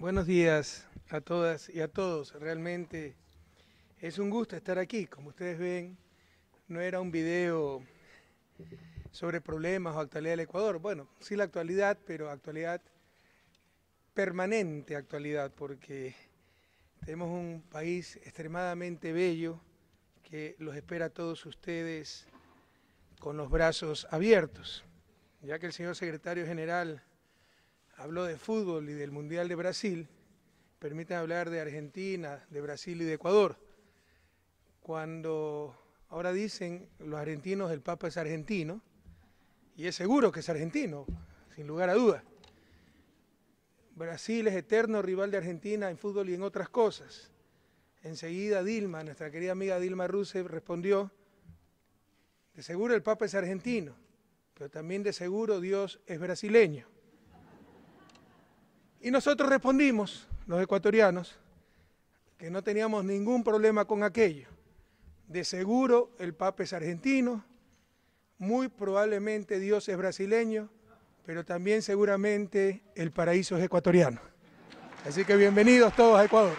Buenos días a todas y a todos. Realmente es un gusto estar aquí. Como ustedes ven, no era un video sobre problemas o actualidad del Ecuador. Bueno, sí la actualidad, pero actualidad permanente actualidad, porque tenemos un país extremadamente bello que los espera a todos ustedes con los brazos abiertos. Ya que el señor secretario general Habló de fútbol y del Mundial de Brasil. Permítanme hablar de Argentina, de Brasil y de Ecuador. Cuando ahora dicen los argentinos el Papa es argentino, y es seguro que es argentino, sin lugar a dudas. Brasil es eterno rival de Argentina en fútbol y en otras cosas. Enseguida Dilma, nuestra querida amiga Dilma Rousseff, respondió, de seguro el Papa es argentino, pero también de seguro Dios es brasileño. Y nosotros respondimos, los ecuatorianos, que no teníamos ningún problema con aquello. De seguro el Papa es argentino, muy probablemente Dios es brasileño, pero también seguramente el paraíso es ecuatoriano. Así que bienvenidos todos a Ecuador.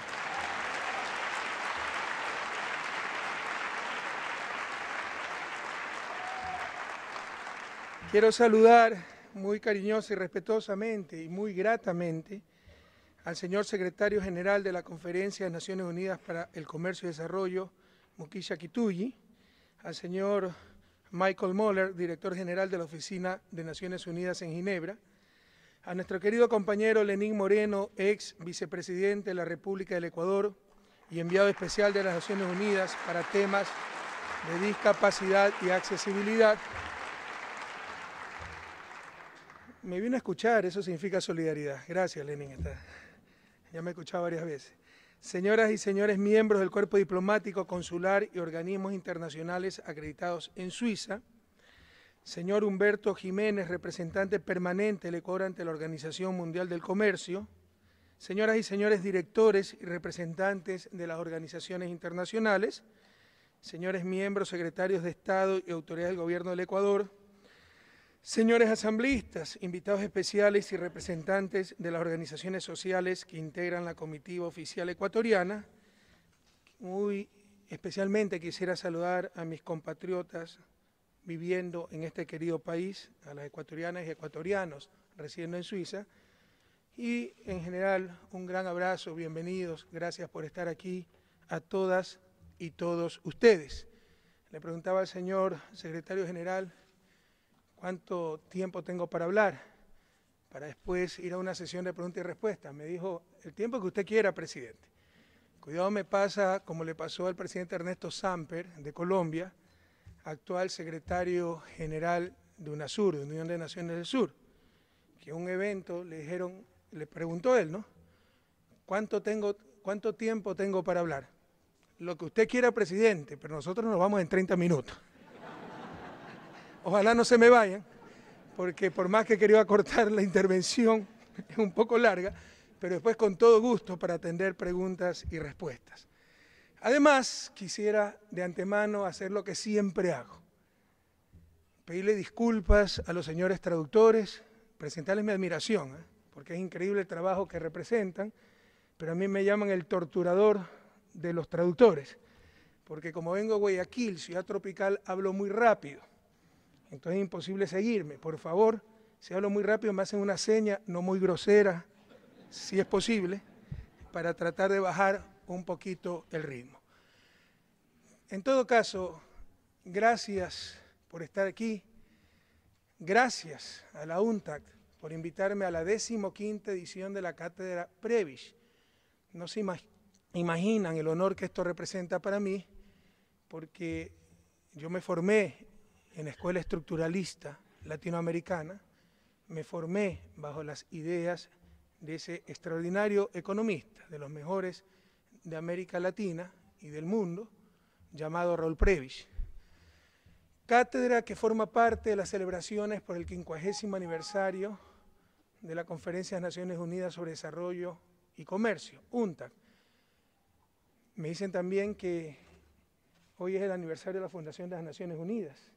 Quiero saludar muy cariñosa y respetuosamente y muy gratamente al señor secretario general de la Conferencia de Naciones Unidas para el Comercio y Desarrollo, Mukisha Kituyi, al señor Michael Moller, director general de la Oficina de Naciones Unidas en Ginebra, a nuestro querido compañero Lenín Moreno, ex vicepresidente de la República del Ecuador y enviado especial de las Naciones Unidas para temas de discapacidad y accesibilidad, me vino a escuchar, eso significa solidaridad. Gracias, Lenin. Ya me he escuchado varias veces. Señoras y señores miembros del cuerpo diplomático, consular y organismos internacionales acreditados en Suiza, señor Humberto Jiménez, representante permanente del Ecuador ante la Organización Mundial del Comercio, señoras y señores directores y representantes de las organizaciones internacionales, señores miembros, secretarios de Estado y autoridades del Gobierno del Ecuador, Señores asambleístas, invitados especiales y representantes de las organizaciones sociales que integran la comitiva oficial ecuatoriana, muy especialmente quisiera saludar a mis compatriotas viviendo en este querido país, a las ecuatorianas y ecuatorianos residiendo en Suiza, y en general un gran abrazo, bienvenidos, gracias por estar aquí a todas y todos ustedes. Le preguntaba al señor secretario general cuánto tiempo tengo para hablar, para después ir a una sesión de preguntas y respuestas. Me dijo, el tiempo que usted quiera, presidente. Cuidado me pasa como le pasó al presidente Ernesto Samper de Colombia, actual secretario general de UNASUR, de Unión de Naciones del Sur, que en un evento le dijeron, le preguntó él, ¿no? ¿Cuánto, tengo, ¿Cuánto tiempo tengo para hablar? Lo que usted quiera, presidente, pero nosotros nos vamos en 30 minutos. Ojalá no se me vayan, porque por más que quería acortar la intervención, es un poco larga, pero después con todo gusto para atender preguntas y respuestas. Además, quisiera de antemano hacer lo que siempre hago. Pedirle disculpas a los señores traductores, presentarles mi admiración, ¿eh? porque es increíble el trabajo que representan, pero a mí me llaman el torturador de los traductores, porque como vengo de Guayaquil, ciudad tropical, hablo muy rápido entonces es imposible seguirme. Por favor, si hablo muy rápido, me hacen una seña, no muy grosera, si es posible, para tratar de bajar un poquito el ritmo. En todo caso, gracias por estar aquí. Gracias a la UNTAC por invitarme a la decimoquinta edición de la Cátedra previs No se imaginan el honor que esto representa para mí, porque yo me formé en escuela estructuralista latinoamericana, me formé bajo las ideas de ese extraordinario economista, de los mejores de América Latina y del mundo, llamado Raúl Prebisch. Cátedra que forma parte de las celebraciones por el 50 aniversario de la Conferencia de Naciones Unidas sobre Desarrollo y Comercio, UNTAC. Me dicen también que hoy es el aniversario de la Fundación de las Naciones Unidas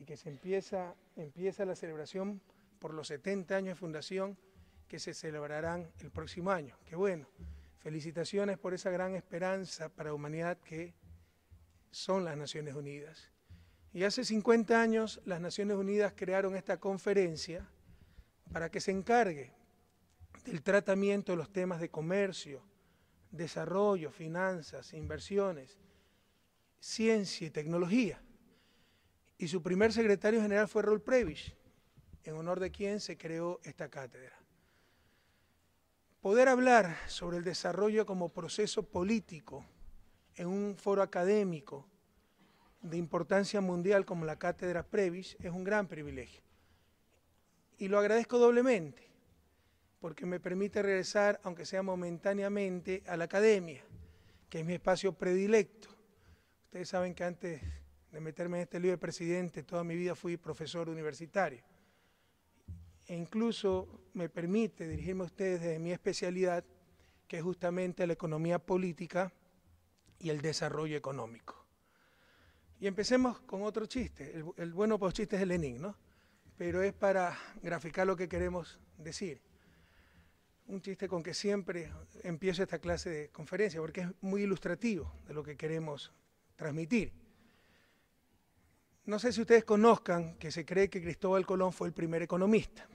y que se empieza, empieza la celebración por los 70 años de fundación que se celebrarán el próximo año. Qué bueno. Felicitaciones por esa gran esperanza para la humanidad que son las Naciones Unidas. Y hace 50 años las Naciones Unidas crearon esta conferencia para que se encargue del tratamiento de los temas de comercio, desarrollo, finanzas, inversiones, ciencia y tecnología y su primer secretario general fue Raúl Previs, en honor de quien se creó esta cátedra. Poder hablar sobre el desarrollo como proceso político en un foro académico de importancia mundial como la Cátedra Previs es un gran privilegio. Y lo agradezco doblemente, porque me permite regresar, aunque sea momentáneamente, a la academia, que es mi espacio predilecto. Ustedes saben que antes de meterme en este libro de presidente, toda mi vida fui profesor universitario. E incluso me permite dirigirme a ustedes desde mi especialidad, que es justamente la economía política y el desarrollo económico. Y empecemos con otro chiste. El, bueno por chistes es el Lenin, ¿no? Pero es para graficar lo que queremos decir. Un chiste con que siempre empiezo esta clase de conferencia, porque es muy ilustrativo de lo que queremos transmitir. No sé si ustedes conozcan que se cree que Cristóbal Colón fue el primer economista,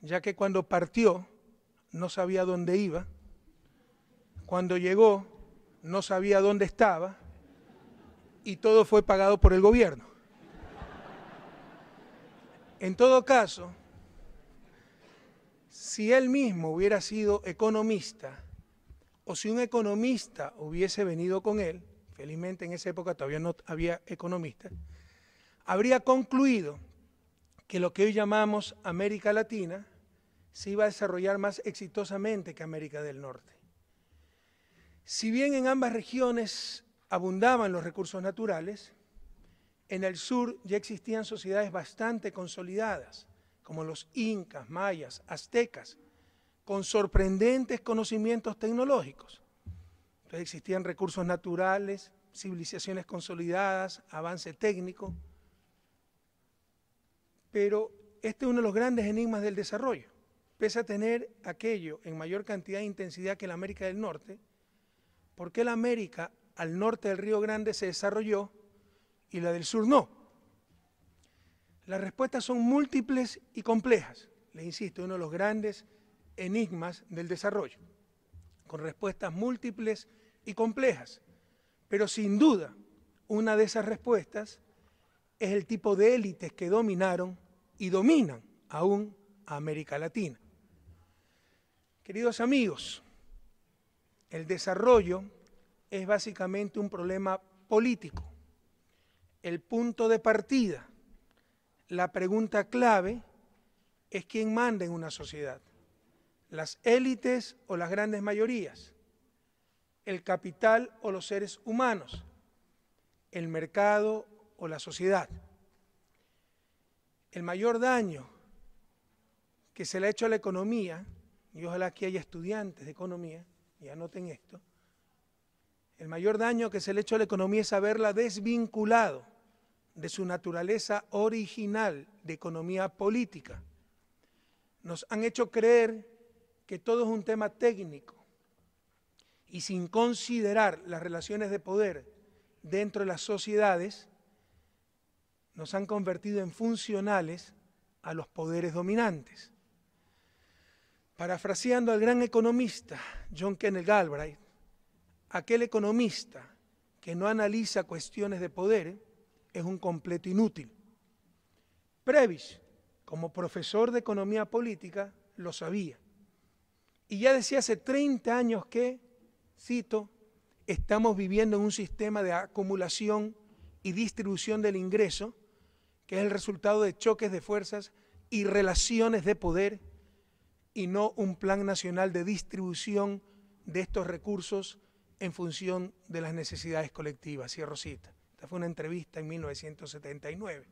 ya que cuando partió no sabía dónde iba, cuando llegó no sabía dónde estaba y todo fue pagado por el gobierno. En todo caso, si él mismo hubiera sido economista o si un economista hubiese venido con él, felizmente en esa época todavía no había economistas, habría concluido que lo que hoy llamamos América Latina se iba a desarrollar más exitosamente que América del Norte. Si bien en ambas regiones abundaban los recursos naturales, en el sur ya existían sociedades bastante consolidadas, como los incas, mayas, aztecas, con sorprendentes conocimientos tecnológicos. Entonces existían recursos naturales, civilizaciones consolidadas, avance técnico, pero este es uno de los grandes enigmas del desarrollo. Pese a tener aquello en mayor cantidad e intensidad que la América del Norte, ¿por qué la América al norte del Río Grande se desarrolló y la del sur no? Las respuestas son múltiples y complejas. Les insisto, uno de los grandes enigmas del desarrollo, con respuestas múltiples complejas, pero sin duda una de esas respuestas es el tipo de élites que dominaron y dominan aún a América Latina. Queridos amigos, el desarrollo es básicamente un problema político. El punto de partida, la pregunta clave es quién manda en una sociedad, las élites o las grandes mayorías el capital o los seres humanos, el mercado o la sociedad. El mayor daño que se le ha hecho a la economía, y ojalá que haya estudiantes de economía, y anoten esto, el mayor daño que se le ha hecho a la economía es haberla desvinculado de su naturaleza original de economía política. Nos han hecho creer que todo es un tema técnico, y sin considerar las relaciones de poder dentro de las sociedades, nos han convertido en funcionales a los poderes dominantes. Parafraseando al gran economista John Kenneth Galbraith, aquel economista que no analiza cuestiones de poder es un completo inútil. Previs, como profesor de economía política, lo sabía. Y ya decía hace 30 años que cito, estamos viviendo en un sistema de acumulación y distribución del ingreso, que es el resultado de choques de fuerzas y relaciones de poder, y no un plan nacional de distribución de estos recursos en función de las necesidades colectivas. Cierro cita. Esta fue una entrevista en 1979.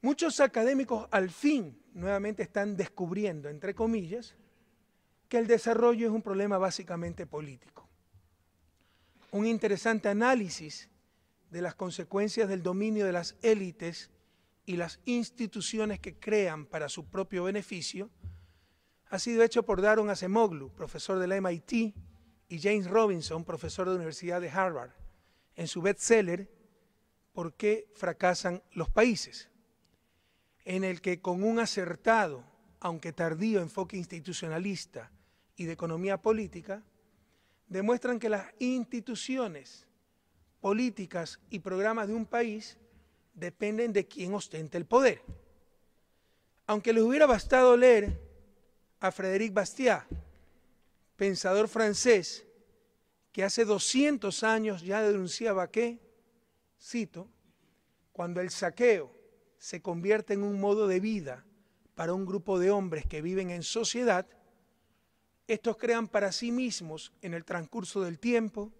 Muchos académicos al fin nuevamente están descubriendo, entre comillas, que el desarrollo es un problema básicamente político. Un interesante análisis de las consecuencias del dominio de las élites y las instituciones que crean para su propio beneficio ha sido hecho por Daron Acemoglu, profesor de la MIT, y James Robinson, profesor de la Universidad de Harvard, en su bestseller ¿Por qué fracasan los países? en el que con un acertado, aunque tardío, enfoque institucionalista, y de economía política demuestran que las instituciones, políticas y programas de un país dependen de quien ostenta el poder. Aunque les hubiera bastado leer a Frédéric Bastiat, pensador francés, que hace 200 años ya denunciaba que, cito, cuando el saqueo se convierte en un modo de vida para un grupo de hombres que viven en sociedad, estos crean para sí mismos, en el transcurso del tiempo,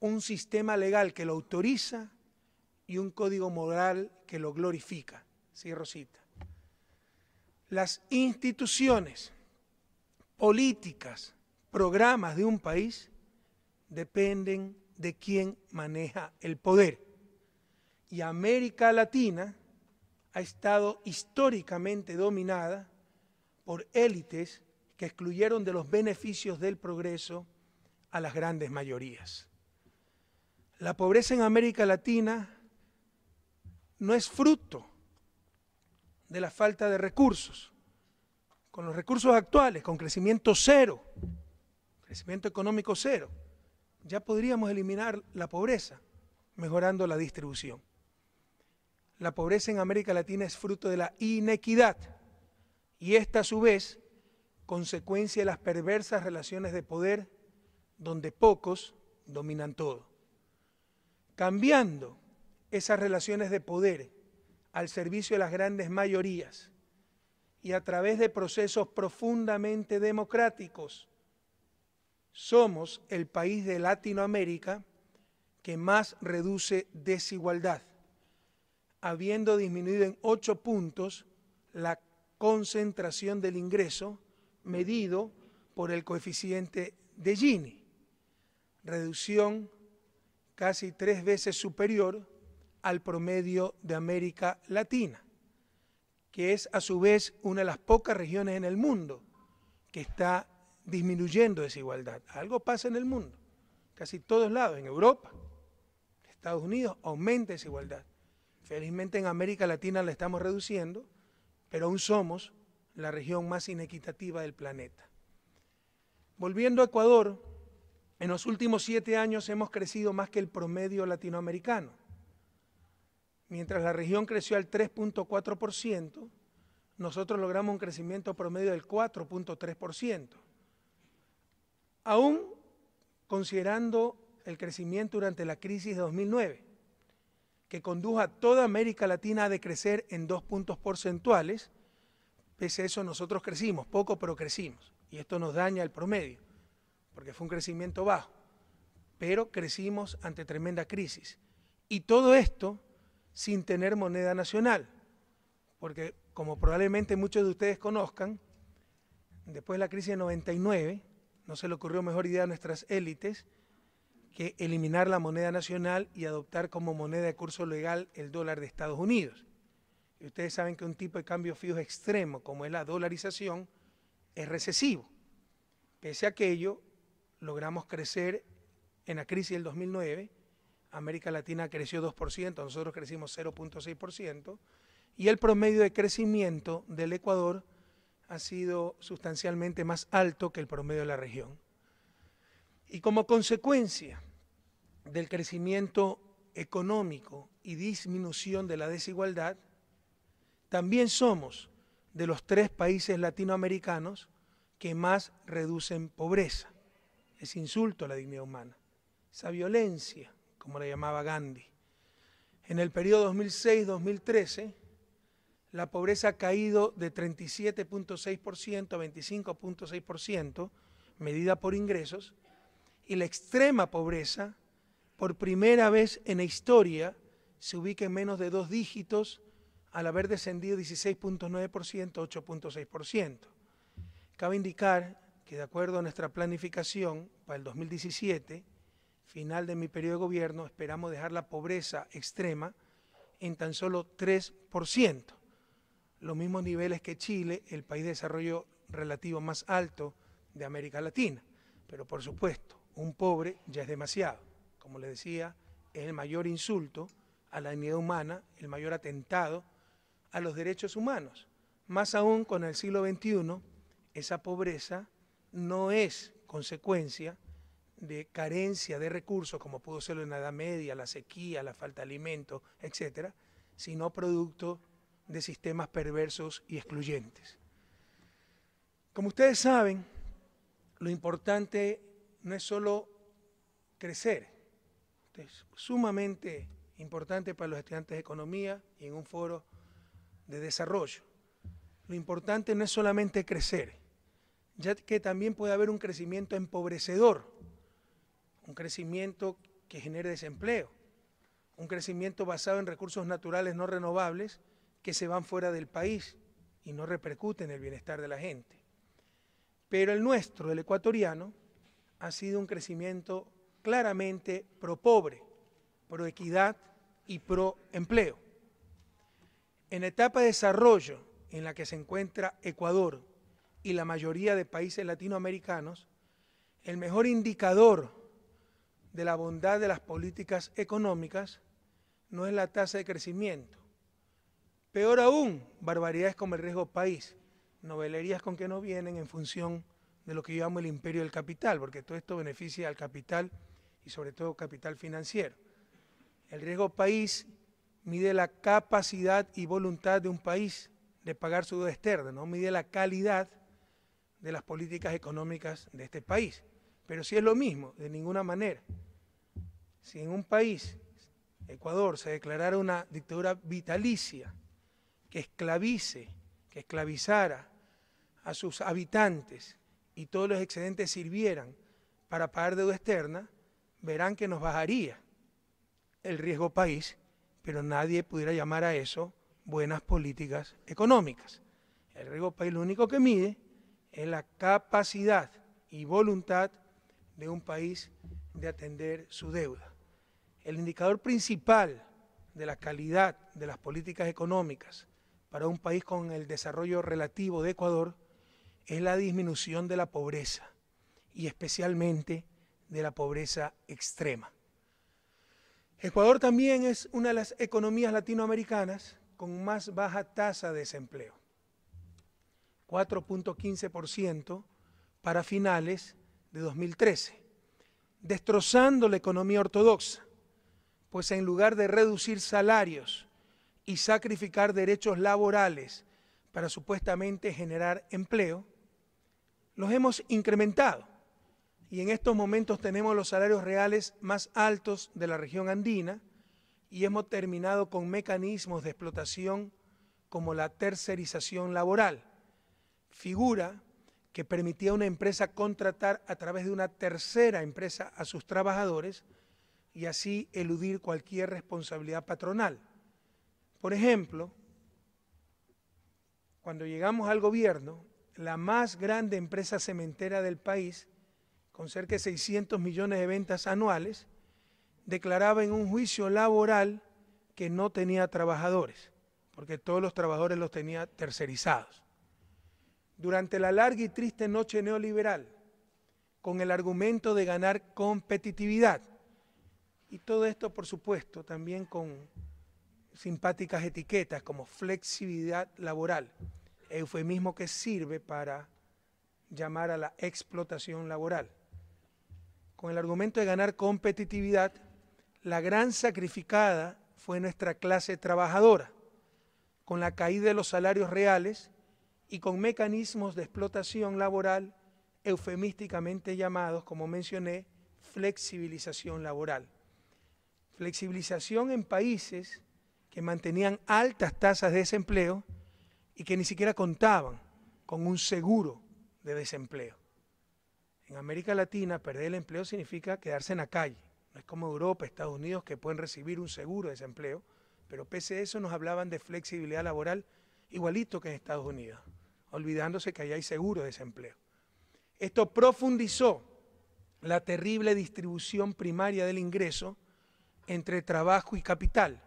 un sistema legal que lo autoriza y un código moral que lo glorifica. Sí, Rosita. Las instituciones, políticas, programas de un país dependen de quién maneja el poder. Y América Latina ha estado históricamente dominada por élites que excluyeron de los beneficios del progreso a las grandes mayorías. La pobreza en América Latina no es fruto de la falta de recursos. Con los recursos actuales, con crecimiento cero, crecimiento económico cero, ya podríamos eliminar la pobreza mejorando la distribución. La pobreza en América Latina es fruto de la inequidad y esta a su vez consecuencia de las perversas relaciones de poder donde pocos dominan todo. Cambiando esas relaciones de poder al servicio de las grandes mayorías y a través de procesos profundamente democráticos, somos el país de Latinoamérica que más reduce desigualdad, habiendo disminuido en ocho puntos la concentración del ingreso medido por el coeficiente de Gini, reducción casi tres veces superior al promedio de América Latina, que es a su vez una de las pocas regiones en el mundo que está disminuyendo desigualdad. Algo pasa en el mundo, casi todos lados, en Europa, Estados Unidos, aumenta desigualdad. Felizmente en América Latina la estamos reduciendo, pero aún somos la región más inequitativa del planeta. Volviendo a Ecuador, en los últimos siete años hemos crecido más que el promedio latinoamericano. Mientras la región creció al 3.4%, nosotros logramos un crecimiento promedio del 4.3%. Aún considerando el crecimiento durante la crisis de 2009, que condujo a toda América Latina a decrecer en dos puntos porcentuales, Pese a eso, nosotros crecimos, poco, pero crecimos. Y esto nos daña el promedio, porque fue un crecimiento bajo. Pero crecimos ante tremenda crisis. Y todo esto sin tener moneda nacional, porque como probablemente muchos de ustedes conozcan, después de la crisis de 99, no se le ocurrió mejor idea a nuestras élites que eliminar la moneda nacional y adoptar como moneda de curso legal el dólar de Estados Unidos ustedes saben que un tipo de cambio fijo extremo, como es la dolarización, es recesivo. Pese a aquello, logramos crecer en la crisis del 2009. América Latina creció 2%, nosotros crecimos 0.6%, y el promedio de crecimiento del Ecuador ha sido sustancialmente más alto que el promedio de la región. Y como consecuencia del crecimiento económico y disminución de la desigualdad, también somos de los tres países latinoamericanos que más reducen pobreza. Es insulto a la dignidad humana. Esa violencia, como la llamaba Gandhi. En el periodo 2006-2013, la pobreza ha caído de 37.6% a 25.6%, medida por ingresos, y la extrema pobreza, por primera vez en la historia, se ubica en menos de dos dígitos al haber descendido 16.9%, 8.6%. Cabe indicar que de acuerdo a nuestra planificación para el 2017, final de mi periodo de gobierno, esperamos dejar la pobreza extrema en tan solo 3%, los mismos niveles que Chile, el país de desarrollo relativo más alto de América Latina. Pero por supuesto, un pobre ya es demasiado. Como le decía, es el mayor insulto a la dignidad humana, el mayor atentado a los derechos humanos. Más aún con el siglo XXI, esa pobreza no es consecuencia de carencia de recursos, como pudo serlo en la Edad Media, la sequía, la falta de alimentos, etcétera, sino producto de sistemas perversos y excluyentes. Como ustedes saben, lo importante no es solo crecer, es sumamente importante para los estudiantes de economía y en un foro de desarrollo. Lo importante no es solamente crecer, ya que también puede haber un crecimiento empobrecedor, un crecimiento que genere desempleo, un crecimiento basado en recursos naturales no renovables que se van fuera del país y no repercuten en el bienestar de la gente. Pero el nuestro, el ecuatoriano, ha sido un crecimiento claramente pro pobre, pro equidad y pro empleo. En etapa de desarrollo en la que se encuentra Ecuador y la mayoría de países latinoamericanos, el mejor indicador de la bondad de las políticas económicas no es la tasa de crecimiento. Peor aún, barbaridades como el riesgo país, novelerías con que no vienen en función de lo que llamamos el imperio del capital, porque todo esto beneficia al capital y sobre todo capital financiero. El riesgo país mide la capacidad y voluntad de un país de pagar su deuda externa, no mide la calidad de las políticas económicas de este país. Pero si es lo mismo, de ninguna manera. Si en un país, Ecuador, se declarara una dictadura vitalicia, que esclavice, que esclavizara a sus habitantes y todos los excedentes sirvieran para pagar deuda externa, verán que nos bajaría el riesgo país pero nadie pudiera llamar a eso buenas políticas económicas. El riesgo país lo único que mide es la capacidad y voluntad de un país de atender su deuda. El indicador principal de la calidad de las políticas económicas para un país con el desarrollo relativo de Ecuador es la disminución de la pobreza y especialmente de la pobreza extrema. Ecuador también es una de las economías latinoamericanas con más baja tasa de desempleo, 4.15% para finales de 2013, destrozando la economía ortodoxa, pues en lugar de reducir salarios y sacrificar derechos laborales para supuestamente generar empleo, los hemos incrementado y en estos momentos tenemos los salarios reales más altos de la región andina y hemos terminado con mecanismos de explotación como la tercerización laboral, figura que permitía a una empresa contratar a través de una tercera empresa a sus trabajadores y así eludir cualquier responsabilidad patronal. Por ejemplo, cuando llegamos al gobierno, la más grande empresa cementera del país con cerca de 600 millones de ventas anuales, declaraba en un juicio laboral que no tenía trabajadores, porque todos los trabajadores los tenía tercerizados. Durante la larga y triste noche neoliberal, con el argumento de ganar competitividad, y todo esto, por supuesto, también con simpáticas etiquetas como flexibilidad laboral, eufemismo que sirve para llamar a la explotación laboral con el argumento de ganar competitividad, la gran sacrificada fue nuestra clase trabajadora, con la caída de los salarios reales y con mecanismos de explotación laboral eufemísticamente llamados, como mencioné, flexibilización laboral. Flexibilización en países que mantenían altas tasas de desempleo y que ni siquiera contaban con un seguro de desempleo. En América Latina, perder el empleo significa quedarse en la calle. No es como Europa, Estados Unidos, que pueden recibir un seguro de desempleo, pero pese a eso nos hablaban de flexibilidad laboral igualito que en Estados Unidos, olvidándose que allá hay seguro de desempleo. Esto profundizó la terrible distribución primaria del ingreso entre trabajo y capital,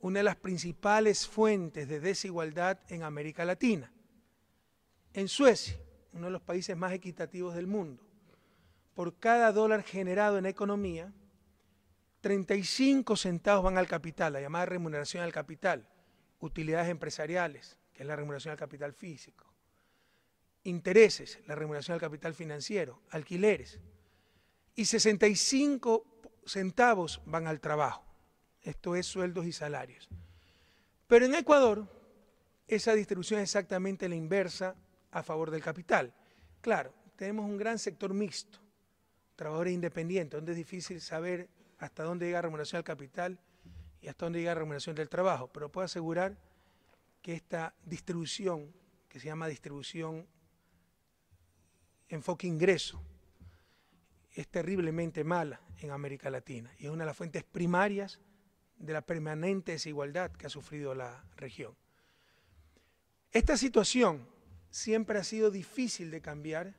una de las principales fuentes de desigualdad en América Latina. En Suecia, uno de los países más equitativos del mundo. Por cada dólar generado en economía, 35 centavos van al capital, la llamada remuneración al capital, utilidades empresariales, que es la remuneración al capital físico, intereses, la remuneración al capital financiero, alquileres, y 65 centavos van al trabajo, esto es sueldos y salarios. Pero en Ecuador, esa distribución es exactamente la inversa a favor del capital. Claro, tenemos un gran sector mixto, trabajadores independientes, donde es difícil saber hasta dónde llega la remuneración del capital y hasta dónde llega la remuneración del trabajo, pero puedo asegurar que esta distribución, que se llama distribución enfoque ingreso, es terriblemente mala en América Latina y es una de las fuentes primarias de la permanente desigualdad que ha sufrido la región. Esta situación siempre ha sido difícil de cambiar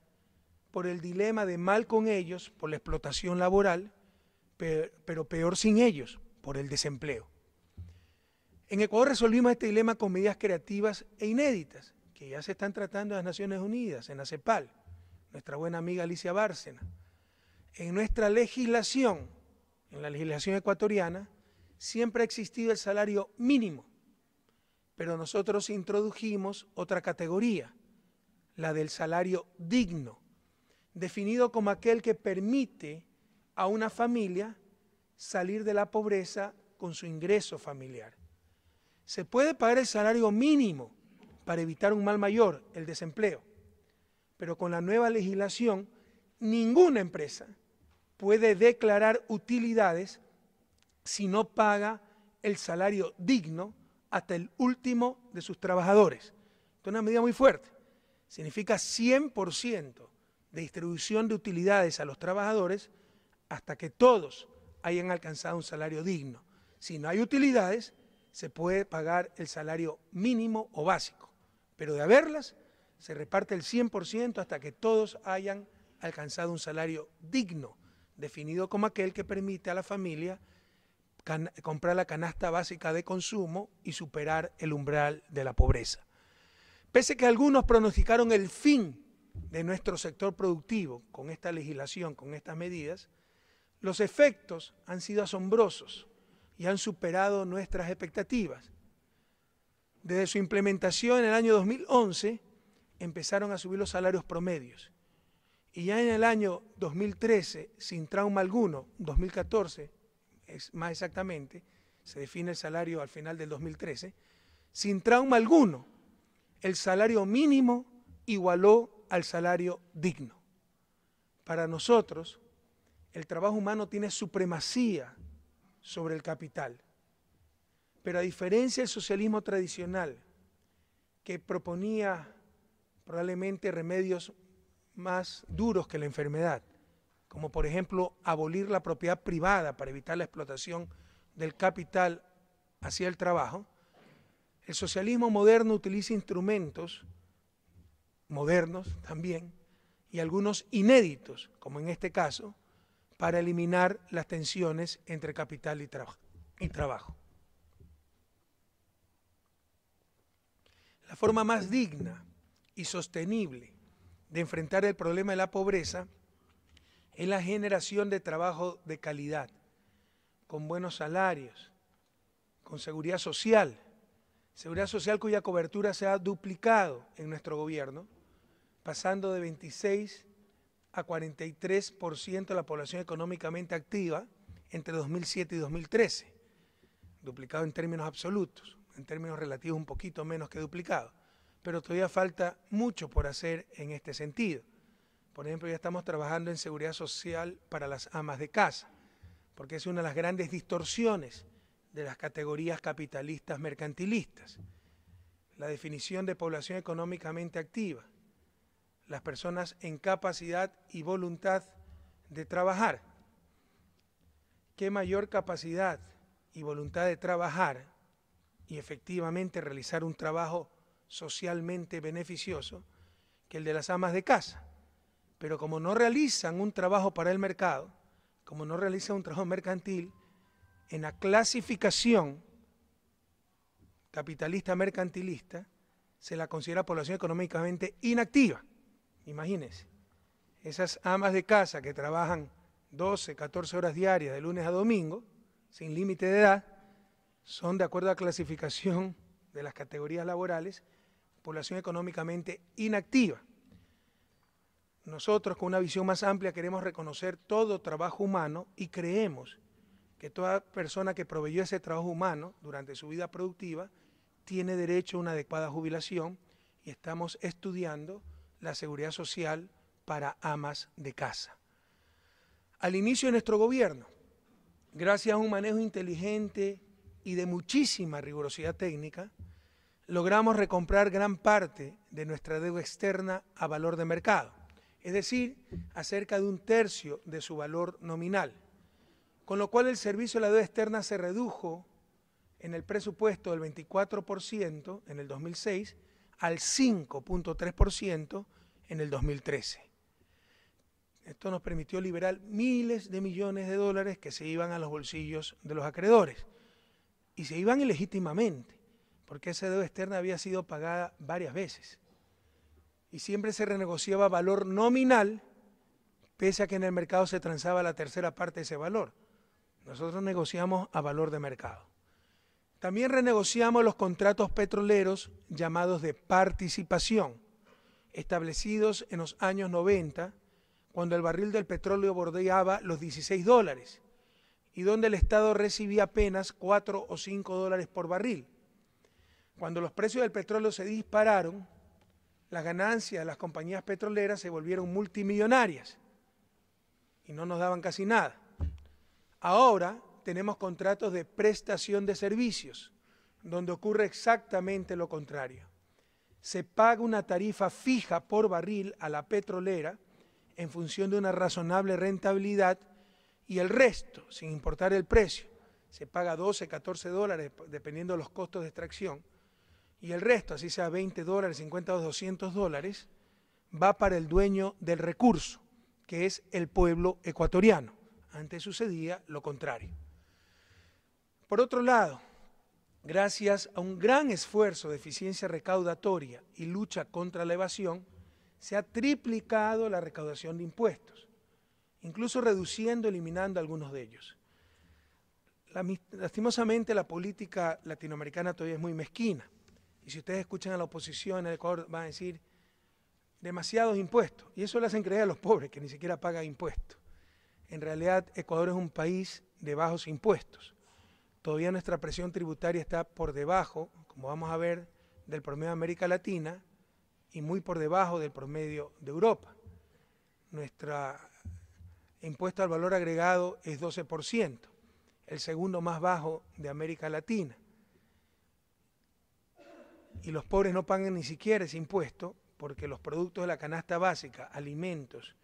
por el dilema de mal con ellos, por la explotación laboral, pero peor sin ellos, por el desempleo. En Ecuador resolvimos este dilema con medidas creativas e inéditas, que ya se están tratando en las Naciones Unidas, en la CEPAL, nuestra buena amiga Alicia Bárcena. En nuestra legislación, en la legislación ecuatoriana, siempre ha existido el salario mínimo, pero nosotros introdujimos otra categoría, la del salario digno, definido como aquel que permite a una familia salir de la pobreza con su ingreso familiar. Se puede pagar el salario mínimo para evitar un mal mayor, el desempleo, pero con la nueva legislación ninguna empresa puede declarar utilidades si no paga el salario digno hasta el último de sus trabajadores. Esto es una medida muy fuerte. Significa 100% de distribución de utilidades a los trabajadores hasta que todos hayan alcanzado un salario digno. Si no hay utilidades, se puede pagar el salario mínimo o básico, pero de haberlas, se reparte el 100% hasta que todos hayan alcanzado un salario digno, definido como aquel que permite a la familia comprar la canasta básica de consumo y superar el umbral de la pobreza. Pese que algunos pronosticaron el fin de nuestro sector productivo con esta legislación, con estas medidas, los efectos han sido asombrosos y han superado nuestras expectativas. Desde su implementación en el año 2011 empezaron a subir los salarios promedios y ya en el año 2013, sin trauma alguno, 2014 es más exactamente, se define el salario al final del 2013, sin trauma alguno, el salario mínimo igualó al salario digno. Para nosotros, el trabajo humano tiene supremacía sobre el capital. Pero a diferencia del socialismo tradicional, que proponía probablemente remedios más duros que la enfermedad, como por ejemplo abolir la propiedad privada para evitar la explotación del capital hacia el trabajo, el socialismo moderno utiliza instrumentos modernos también y algunos inéditos, como en este caso, para eliminar las tensiones entre capital y, trabajo. La forma más digna y sostenible de enfrentar el problema de la pobreza es la generación de trabajo de calidad, con buenos salarios, con seguridad social, Seguridad Social cuya cobertura se ha duplicado en nuestro gobierno, pasando de 26 a 43% de la población económicamente activa entre 2007 y 2013, duplicado en términos absolutos, en términos relativos un poquito menos que duplicado, pero todavía falta mucho por hacer en este sentido. Por ejemplo, ya estamos trabajando en seguridad social para las amas de casa, porque es una de las grandes distorsiones de las categorías capitalistas mercantilistas, la definición de población económicamente activa, las personas en capacidad y voluntad de trabajar. ¿Qué mayor capacidad y voluntad de trabajar y efectivamente realizar un trabajo socialmente beneficioso que el de las amas de casa? Pero como no realizan un trabajo para el mercado, como no realizan un trabajo mercantil, en la clasificación capitalista mercantilista, se la considera población económicamente inactiva. Imagínense, esas amas de casa que trabajan 12, 14 horas diarias de lunes a domingo, sin límite de edad, son de acuerdo a la clasificación de las categorías laborales, población económicamente inactiva. Nosotros con una visión más amplia queremos reconocer todo trabajo humano y creemos que toda persona que proveyó ese trabajo humano durante su vida productiva tiene derecho a una adecuada jubilación y estamos estudiando la seguridad social para amas de casa. Al inicio de nuestro gobierno, gracias a un manejo inteligente y de muchísima rigurosidad técnica, logramos recomprar gran parte de nuestra deuda externa a valor de mercado, es decir, a cerca de un tercio de su valor nominal con lo cual el servicio de la deuda externa se redujo en el presupuesto del 24% en el 2006 al 5.3% en el 2013. Esto nos permitió liberar miles de millones de dólares que se iban a los bolsillos de los acreedores y se iban ilegítimamente, porque esa deuda externa había sido pagada varias veces y siempre se renegociaba valor nominal, pese a que en el mercado se transaba la tercera parte de ese valor. Nosotros negociamos a valor de mercado. También renegociamos los contratos petroleros llamados de participación, establecidos en los años 90, cuando el barril del petróleo bordeaba los 16 dólares y donde el Estado recibía apenas 4 o 5 dólares por barril. Cuando los precios del petróleo se dispararon, las ganancias de las compañías petroleras se volvieron multimillonarias y no nos daban casi nada. Ahora tenemos contratos de prestación de servicios, donde ocurre exactamente lo contrario. Se paga una tarifa fija por barril a la petrolera en función de una razonable rentabilidad y el resto, sin importar el precio, se paga 12, 14 dólares dependiendo de los costos de extracción y el resto, así sea 20 dólares, 50 o 200 dólares, va para el dueño del recurso, que es el pueblo ecuatoriano. Antes sucedía lo contrario. Por otro lado, gracias a un gran esfuerzo de eficiencia recaudatoria y lucha contra la evasión, se ha triplicado la recaudación de impuestos, incluso reduciendo, eliminando algunos de ellos. Lastimosamente la política latinoamericana todavía es muy mezquina. Y si ustedes escuchan a la oposición en el Ecuador van a decir demasiados impuestos. Y eso le hacen creer a los pobres que ni siquiera pagan impuestos. En realidad, Ecuador es un país de bajos impuestos. Todavía nuestra presión tributaria está por debajo, como vamos a ver, del promedio de América Latina y muy por debajo del promedio de Europa. Nuestra impuesto al valor agregado es 12%, el segundo más bajo de América Latina. Y los pobres no pagan ni siquiera ese impuesto porque los productos de la canasta básica, alimentos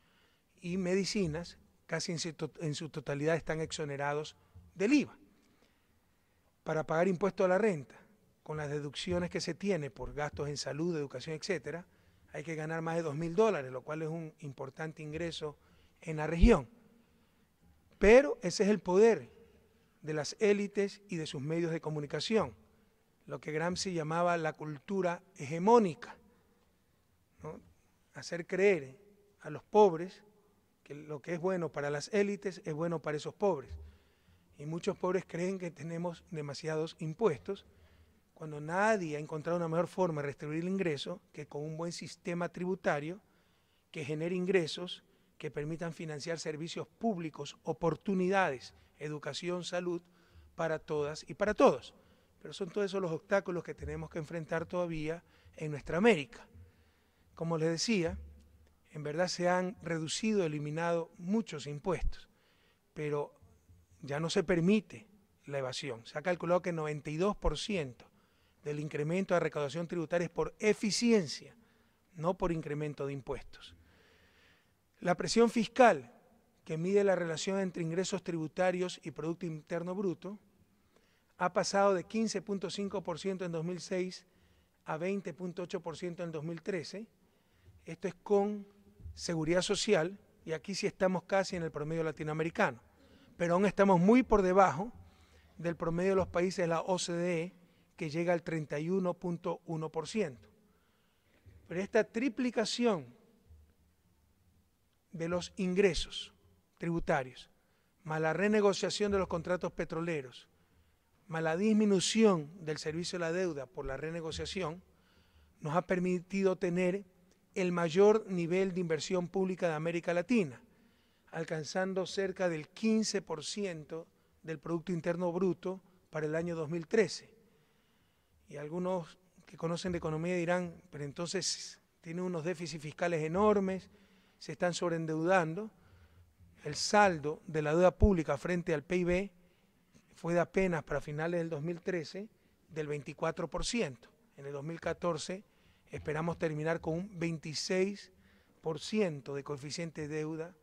y medicinas, casi en su, totalidad están exonerados del IVA para pagar impuesto a la renta, con las deducciones que se tiene por gastos en salud, educación, etcétera, hay que ganar más de 2.000 mil dólares, lo cual es un importante ingreso en la región. Pero ese es el poder de las élites y de sus medios de comunicación, lo que Gramsci llamaba la cultura hegemónica. Hacer creer a los pobres lo que es bueno para las élites es bueno para esos pobres. Y muchos pobres creen que tenemos demasiados impuestos, cuando nadie ha encontrado una mejor forma de restituir el ingreso que con un buen sistema tributario que genere ingresos que permitan financiar servicios públicos, oportunidades, educación, salud, para todas y para todos. Pero son todos esos los obstáculos que tenemos que enfrentar todavía en nuestra América. Como les decía, en verdad se han reducido, eliminado muchos impuestos, pero ya no se permite la evasión. Se ha calculado que 92% del incremento de recaudación tributaria es por eficiencia, no por incremento de impuestos. La presión fiscal, que mide la relación entre ingresos tributarios y Producto Interno Bruto, ha pasado de 15.5% en 2006 a 20.8% en 2013. Esto es con seguridad social, y aquí sí estamos casi en el promedio latinoamericano, pero aún estamos muy por debajo del promedio de los países de la OCDE, que llega al 31.1%. Pero esta triplicación de los ingresos tributarios, más la renegociación de los contratos petroleros, más la disminución del servicio de la deuda por la renegociación, nos ha permitido tener el mayor nivel de inversión pública de América Latina, alcanzando cerca del 15% del Producto Interno Bruto para el año 2013. Y algunos que conocen de economía dirán, pero entonces tiene unos déficits fiscales enormes, se están sobreendeudando. El saldo de la deuda pública frente al PIB fue de apenas para finales del 2013 del 24%. En el 2014 Esperamos terminar con un 26% de coeficiente de deuda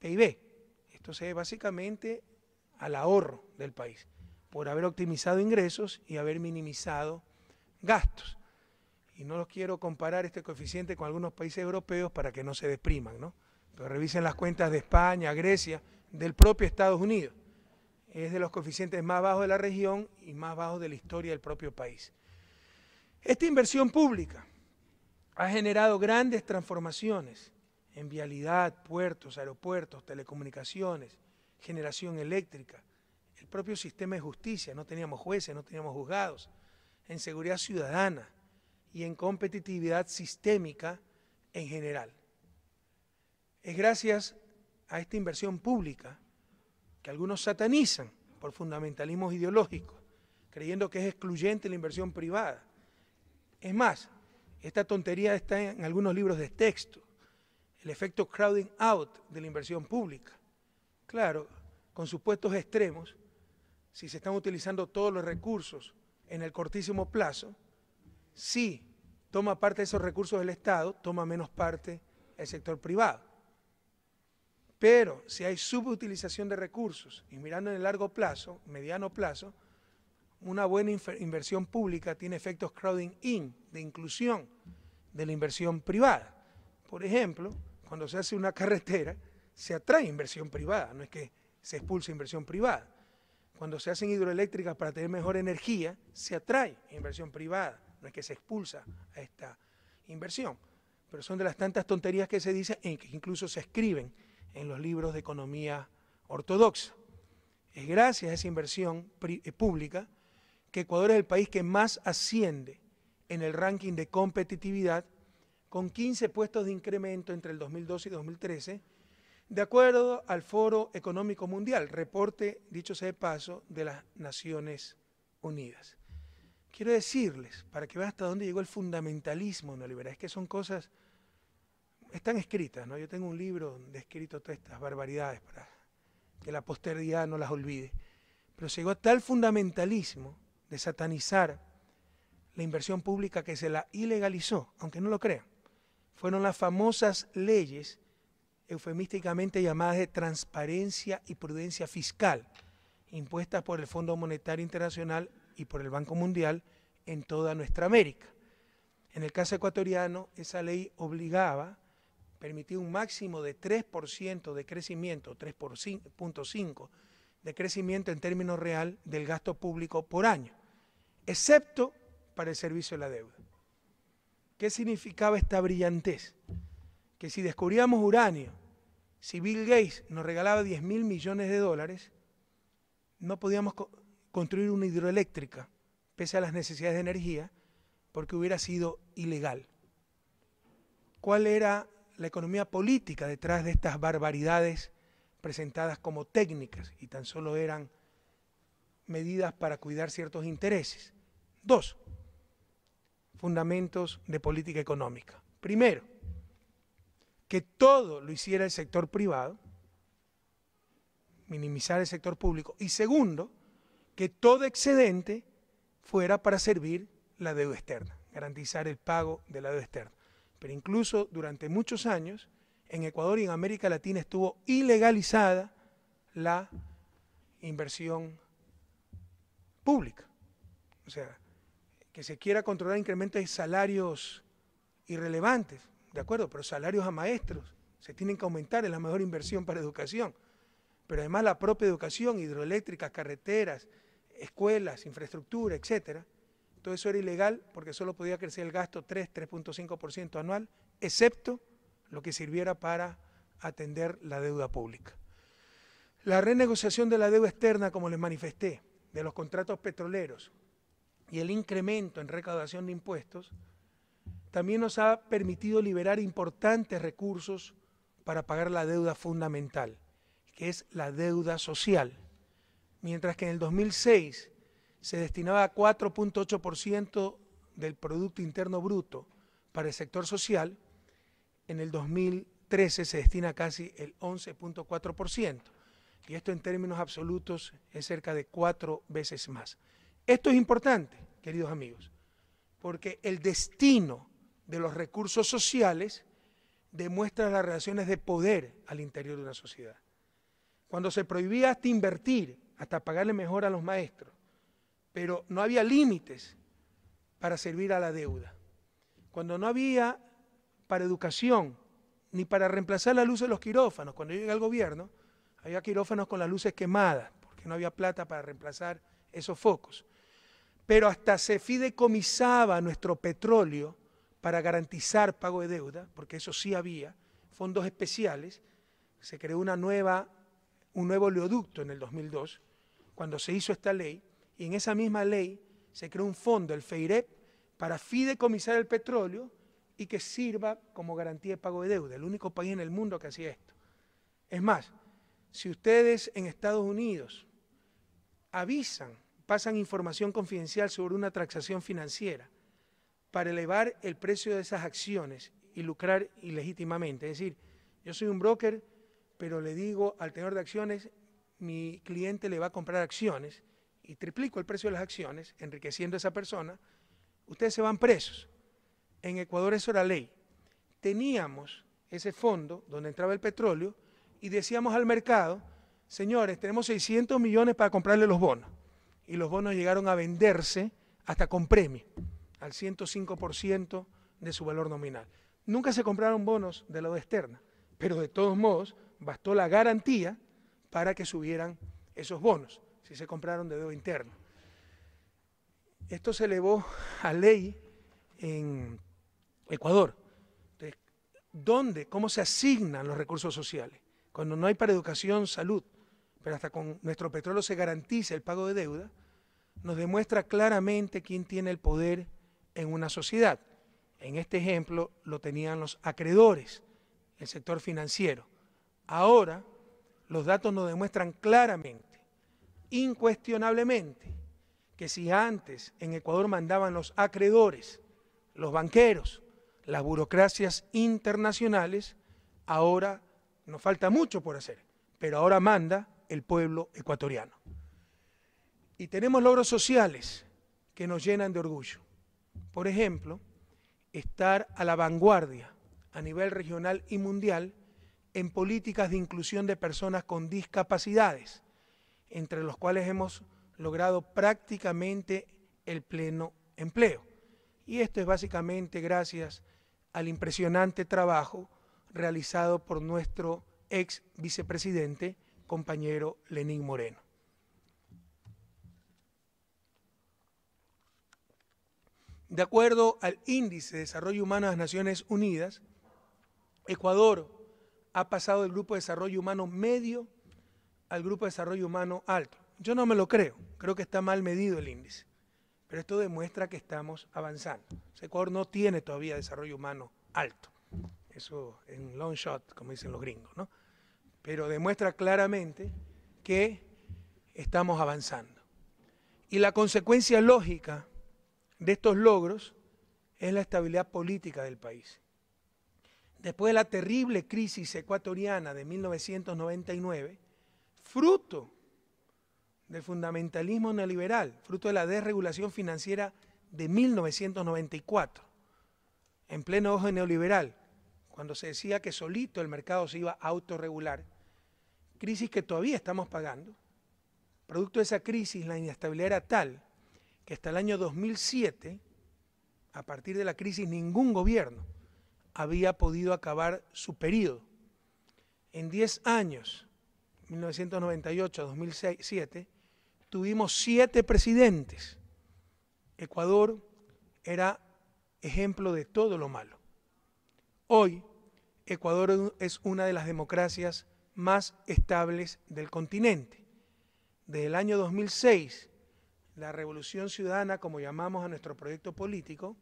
PIB. Esto se básicamente al ahorro del país, por haber optimizado ingresos y haber minimizado gastos. Y no los quiero comparar este coeficiente con algunos países europeos para que no se depriman, ¿no? Pero revisen las cuentas de España, Grecia, del propio Estados Unidos. Es de los coeficientes más bajos de la región y más bajos de la historia del propio país. Esta inversión pública ha generado grandes transformaciones en vialidad, puertos, aeropuertos, telecomunicaciones, generación eléctrica, el propio sistema de justicia, no teníamos jueces, no teníamos juzgados, en seguridad ciudadana y en competitividad sistémica en general. Es gracias a esta inversión pública que algunos satanizan por fundamentalismos ideológicos, creyendo que es excluyente la inversión privada. Es más, esta tontería está en algunos libros de texto. El efecto crowding out de la inversión pública. Claro, con supuestos extremos, si se están utilizando todos los recursos en el cortísimo plazo, si toma parte de esos recursos del Estado, toma menos parte el sector privado. Pero si hay subutilización de recursos y mirando en el largo plazo, mediano plazo, una buena inversión pública tiene efectos crowding in, de inclusión de la inversión privada. Por ejemplo, cuando se hace una carretera, se atrae inversión privada, no es que se expulsa inversión privada. Cuando se hacen hidroeléctricas para tener mejor energía, se atrae inversión privada, no es que se expulsa a esta inversión. Pero son de las tantas tonterías que se dicen en que incluso se escriben en los libros de economía ortodoxa. Es gracias a esa inversión eh, pública que Ecuador es el país que más asciende en el ranking de competitividad, con 15 puestos de incremento entre el 2012 y 2013, de acuerdo al Foro Económico Mundial, reporte, dicho sea de paso, de las Naciones Unidas. Quiero decirles, para que vean hasta dónde llegó el fundamentalismo la libertad, es que son cosas, están escritas, ¿no? Yo tengo un libro de escrito todas estas barbaridades para que la posteridad no las olvide. Pero llegó a tal fundamentalismo de satanizar la inversión pública que se la ilegalizó, aunque no lo crean, fueron las famosas leyes eufemísticamente llamadas de transparencia y prudencia fiscal, impuestas por el Fondo Monetario Internacional y por el Banco Mundial en toda nuestra América. En el caso ecuatoriano, esa ley obligaba, permitía un máximo de 3% de crecimiento, 3.5 de crecimiento en términos real del gasto público por año, excepto para el servicio de la deuda. ¿Qué significaba esta brillantez? Que si descubríamos uranio, si Bill Gates nos regalaba 10 mil millones de dólares, no podíamos construir una hidroeléctrica, pese a las necesidades de energía, porque hubiera sido ilegal. ¿Cuál era la economía política detrás de estas barbaridades presentadas como técnicas y tan solo eran medidas para cuidar ciertos intereses. Dos, fundamentos de política económica. Primero, que todo lo hiciera el sector privado, minimizar el sector público. Y segundo, que todo excedente fuera para servir la deuda externa, garantizar el pago de la deuda externa. Pero incluso durante muchos años en Ecuador y en América Latina estuvo ilegalizada la inversión pública. O sea, que se quiera controlar incrementos de salarios irrelevantes, de acuerdo, pero salarios a maestros se tienen que aumentar, es la mejor inversión para educación. Pero además la propia educación, hidroeléctricas, carreteras, escuelas, infraestructura, etcétera. Todo eso era ilegal porque solo podía crecer el gasto 3, 3.5% anual, excepto lo que sirviera para atender la deuda pública. La renegociación de la deuda externa, como les manifesté, de los contratos petroleros y el incremento en recaudación de impuestos, también nos ha permitido liberar importantes recursos para pagar la deuda fundamental, que es la deuda social. Mientras que en el 2006 se destinaba 4.8% del Producto Interno Bruto para el sector social, en el 2013 se destina casi el 11.4%, y esto en términos absolutos es cerca de cuatro veces más. Esto es importante, queridos amigos, porque el destino de los recursos sociales demuestra las relaciones de poder al interior de una sociedad. Cuando se prohibía hasta invertir, hasta pagarle mejor a los maestros, pero no había límites para servir a la deuda. Cuando no había para educación, ni para reemplazar la luz de los quirófanos. Cuando yo llegué al gobierno, había quirófanos con las luces quemadas, porque no había plata para reemplazar esos focos. Pero hasta se fidecomisaba nuestro petróleo para garantizar pago de deuda, porque eso sí había, fondos especiales. Se creó una nueva, un nuevo oleoducto en el 2002, cuando se hizo esta ley, y en esa misma ley se creó un fondo, el FEIREP, para fidecomizar el petróleo y que sirva como garantía de pago de deuda, el único país en el mundo que hacía esto. Es más, si ustedes en Estados Unidos avisan, pasan información confidencial sobre una transacción financiera para elevar el precio de esas acciones y lucrar ilegítimamente, es decir, yo soy un broker, pero le digo al tenor de acciones, mi cliente le va a comprar acciones y triplico el precio de las acciones, enriqueciendo a esa persona, ustedes se van presos en Ecuador eso era ley. Teníamos ese fondo donde entraba el petróleo y decíamos al mercado, señores, tenemos 600 millones para comprarle los bonos. Y los bonos llegaron a venderse hasta con premio, al 105% de su valor nominal. Nunca se compraron bonos de la deuda externa, pero de todos modos bastó la garantía para que subieran esos bonos, si se compraron de deuda interna. Esto se elevó a ley en Ecuador. Entonces, ¿Dónde? ¿Cómo se asignan los recursos sociales? Cuando no hay para educación, salud, pero hasta con nuestro petróleo se garantiza el pago de deuda, nos demuestra claramente quién tiene el poder en una sociedad. En este ejemplo lo tenían los acreedores, el sector financiero. Ahora los datos nos demuestran claramente, incuestionablemente, que si antes en Ecuador mandaban los acreedores, los banqueros, las burocracias internacionales, ahora nos falta mucho por hacer, pero ahora manda el pueblo ecuatoriano. Y tenemos logros sociales que nos llenan de orgullo. Por ejemplo, estar a la vanguardia a nivel regional y mundial en políticas de inclusión de personas con discapacidades, entre los cuales hemos logrado prácticamente el pleno empleo. Y esto es básicamente gracias a al impresionante trabajo realizado por nuestro ex vicepresidente, compañero Lenín Moreno. De acuerdo al Índice de Desarrollo Humano de las Naciones Unidas, Ecuador ha pasado del Grupo de Desarrollo Humano Medio al Grupo de Desarrollo Humano Alto. Yo no me lo creo, creo que está mal medido el índice. Pero esto demuestra que estamos avanzando. Ecuador no tiene todavía desarrollo humano alto. Eso en long shot, como dicen los gringos, ¿no? Pero demuestra claramente que estamos avanzando. Y la consecuencia lógica de estos logros es la estabilidad política del país. Después de la terrible crisis ecuatoriana de 1999, fruto del fundamentalismo neoliberal, fruto de la desregulación financiera de 1994, en pleno ojo neoliberal, cuando se decía que solito el mercado se iba a autorregular, crisis que todavía estamos pagando. Producto de esa crisis, la inestabilidad era tal que hasta el año 2007, a partir de la crisis, ningún gobierno había podido acabar su periodo. En 10 años, 1998 a 2007, tuvimos siete presidentes. Ecuador era ejemplo de todo lo malo. Hoy, Ecuador es una de las democracias más estables del continente. Desde el año 2006, la Revolución Ciudadana, como llamamos a nuestro proyecto político,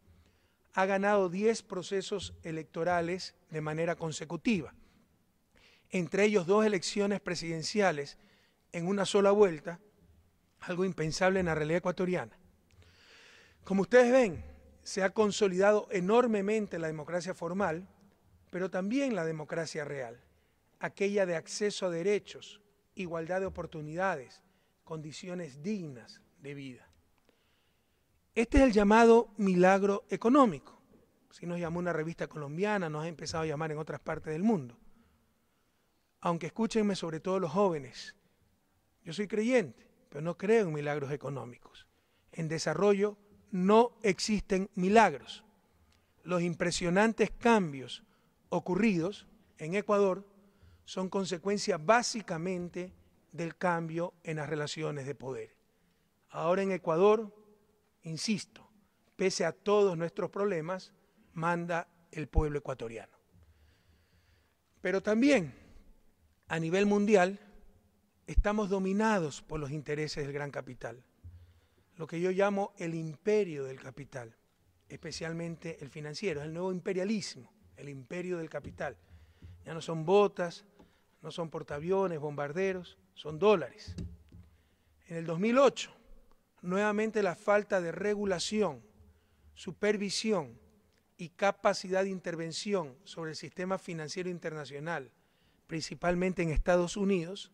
ha ganado 10 procesos electorales de manera consecutiva, entre ellos dos elecciones presidenciales en una sola vuelta algo impensable en la realidad ecuatoriana. Como ustedes ven, se ha consolidado enormemente la democracia formal, pero también la democracia real, aquella de acceso a derechos, igualdad de oportunidades, condiciones dignas de vida. Este es el llamado milagro económico. Si nos llamó una revista colombiana, nos ha empezado a llamar en otras partes del mundo. Aunque escúchenme sobre todo los jóvenes, yo soy creyente yo no creo en milagros económicos. En desarrollo no existen milagros. Los impresionantes cambios ocurridos en Ecuador son consecuencia básicamente del cambio en las relaciones de poder. Ahora en Ecuador, insisto, pese a todos nuestros problemas, manda el pueblo ecuatoriano. Pero también a nivel mundial estamos dominados por los intereses del gran capital, lo que yo llamo el imperio del capital, especialmente el financiero, es el nuevo imperialismo, el imperio del capital. Ya no son botas, no son portaaviones, bombarderos, son dólares. En el 2008, nuevamente la falta de regulación, supervisión y capacidad de intervención sobre el sistema financiero internacional, principalmente en Estados Unidos,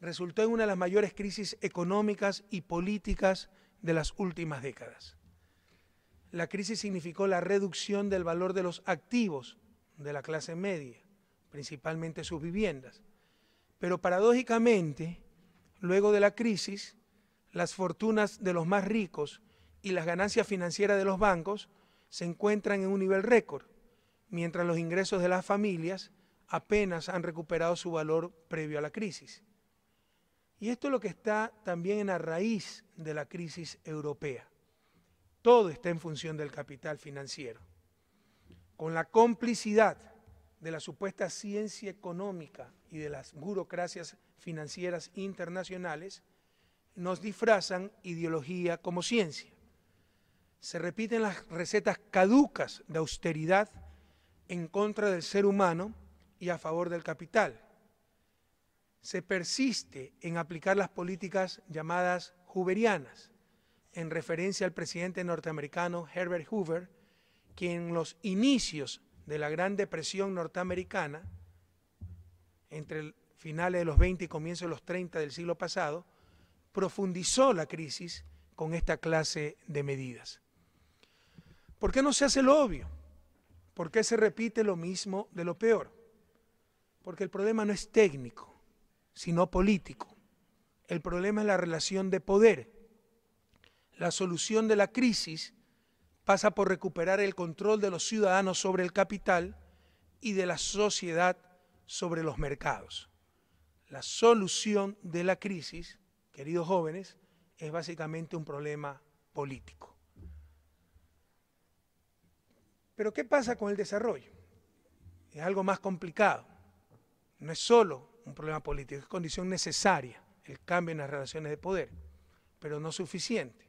resultó en una de las mayores crisis económicas y políticas de las últimas décadas. La crisis significó la reducción del valor de los activos de la clase media, principalmente sus viviendas. Pero paradójicamente, luego de la crisis, las fortunas de los más ricos y las ganancias financieras de los bancos se encuentran en un nivel récord, mientras los ingresos de las familias apenas han recuperado su valor previo a la crisis. Y esto es lo que está también en la raíz de la crisis europea. Todo está en función del capital financiero. Con la complicidad de la supuesta ciencia económica y de las burocracias financieras internacionales, nos disfrazan ideología como ciencia. Se repiten las recetas caducas de austeridad en contra del ser humano y a favor del capital se persiste en aplicar las políticas llamadas hooverianas, en referencia al presidente norteamericano Herbert Hoover, quien en los inicios de la Gran Depresión norteamericana, entre finales de los 20 y comienzos de los 30 del siglo pasado, profundizó la crisis con esta clase de medidas. ¿Por qué no se hace lo obvio? ¿Por qué se repite lo mismo de lo peor? Porque el problema no es técnico, sino político. El problema es la relación de poder. La solución de la crisis pasa por recuperar el control de los ciudadanos sobre el capital y de la sociedad sobre los mercados. La solución de la crisis, queridos jóvenes, es básicamente un problema político. Pero ¿qué pasa con el desarrollo? Es algo más complicado. No es solo un problema político, es condición necesaria el cambio en las relaciones de poder, pero no suficiente.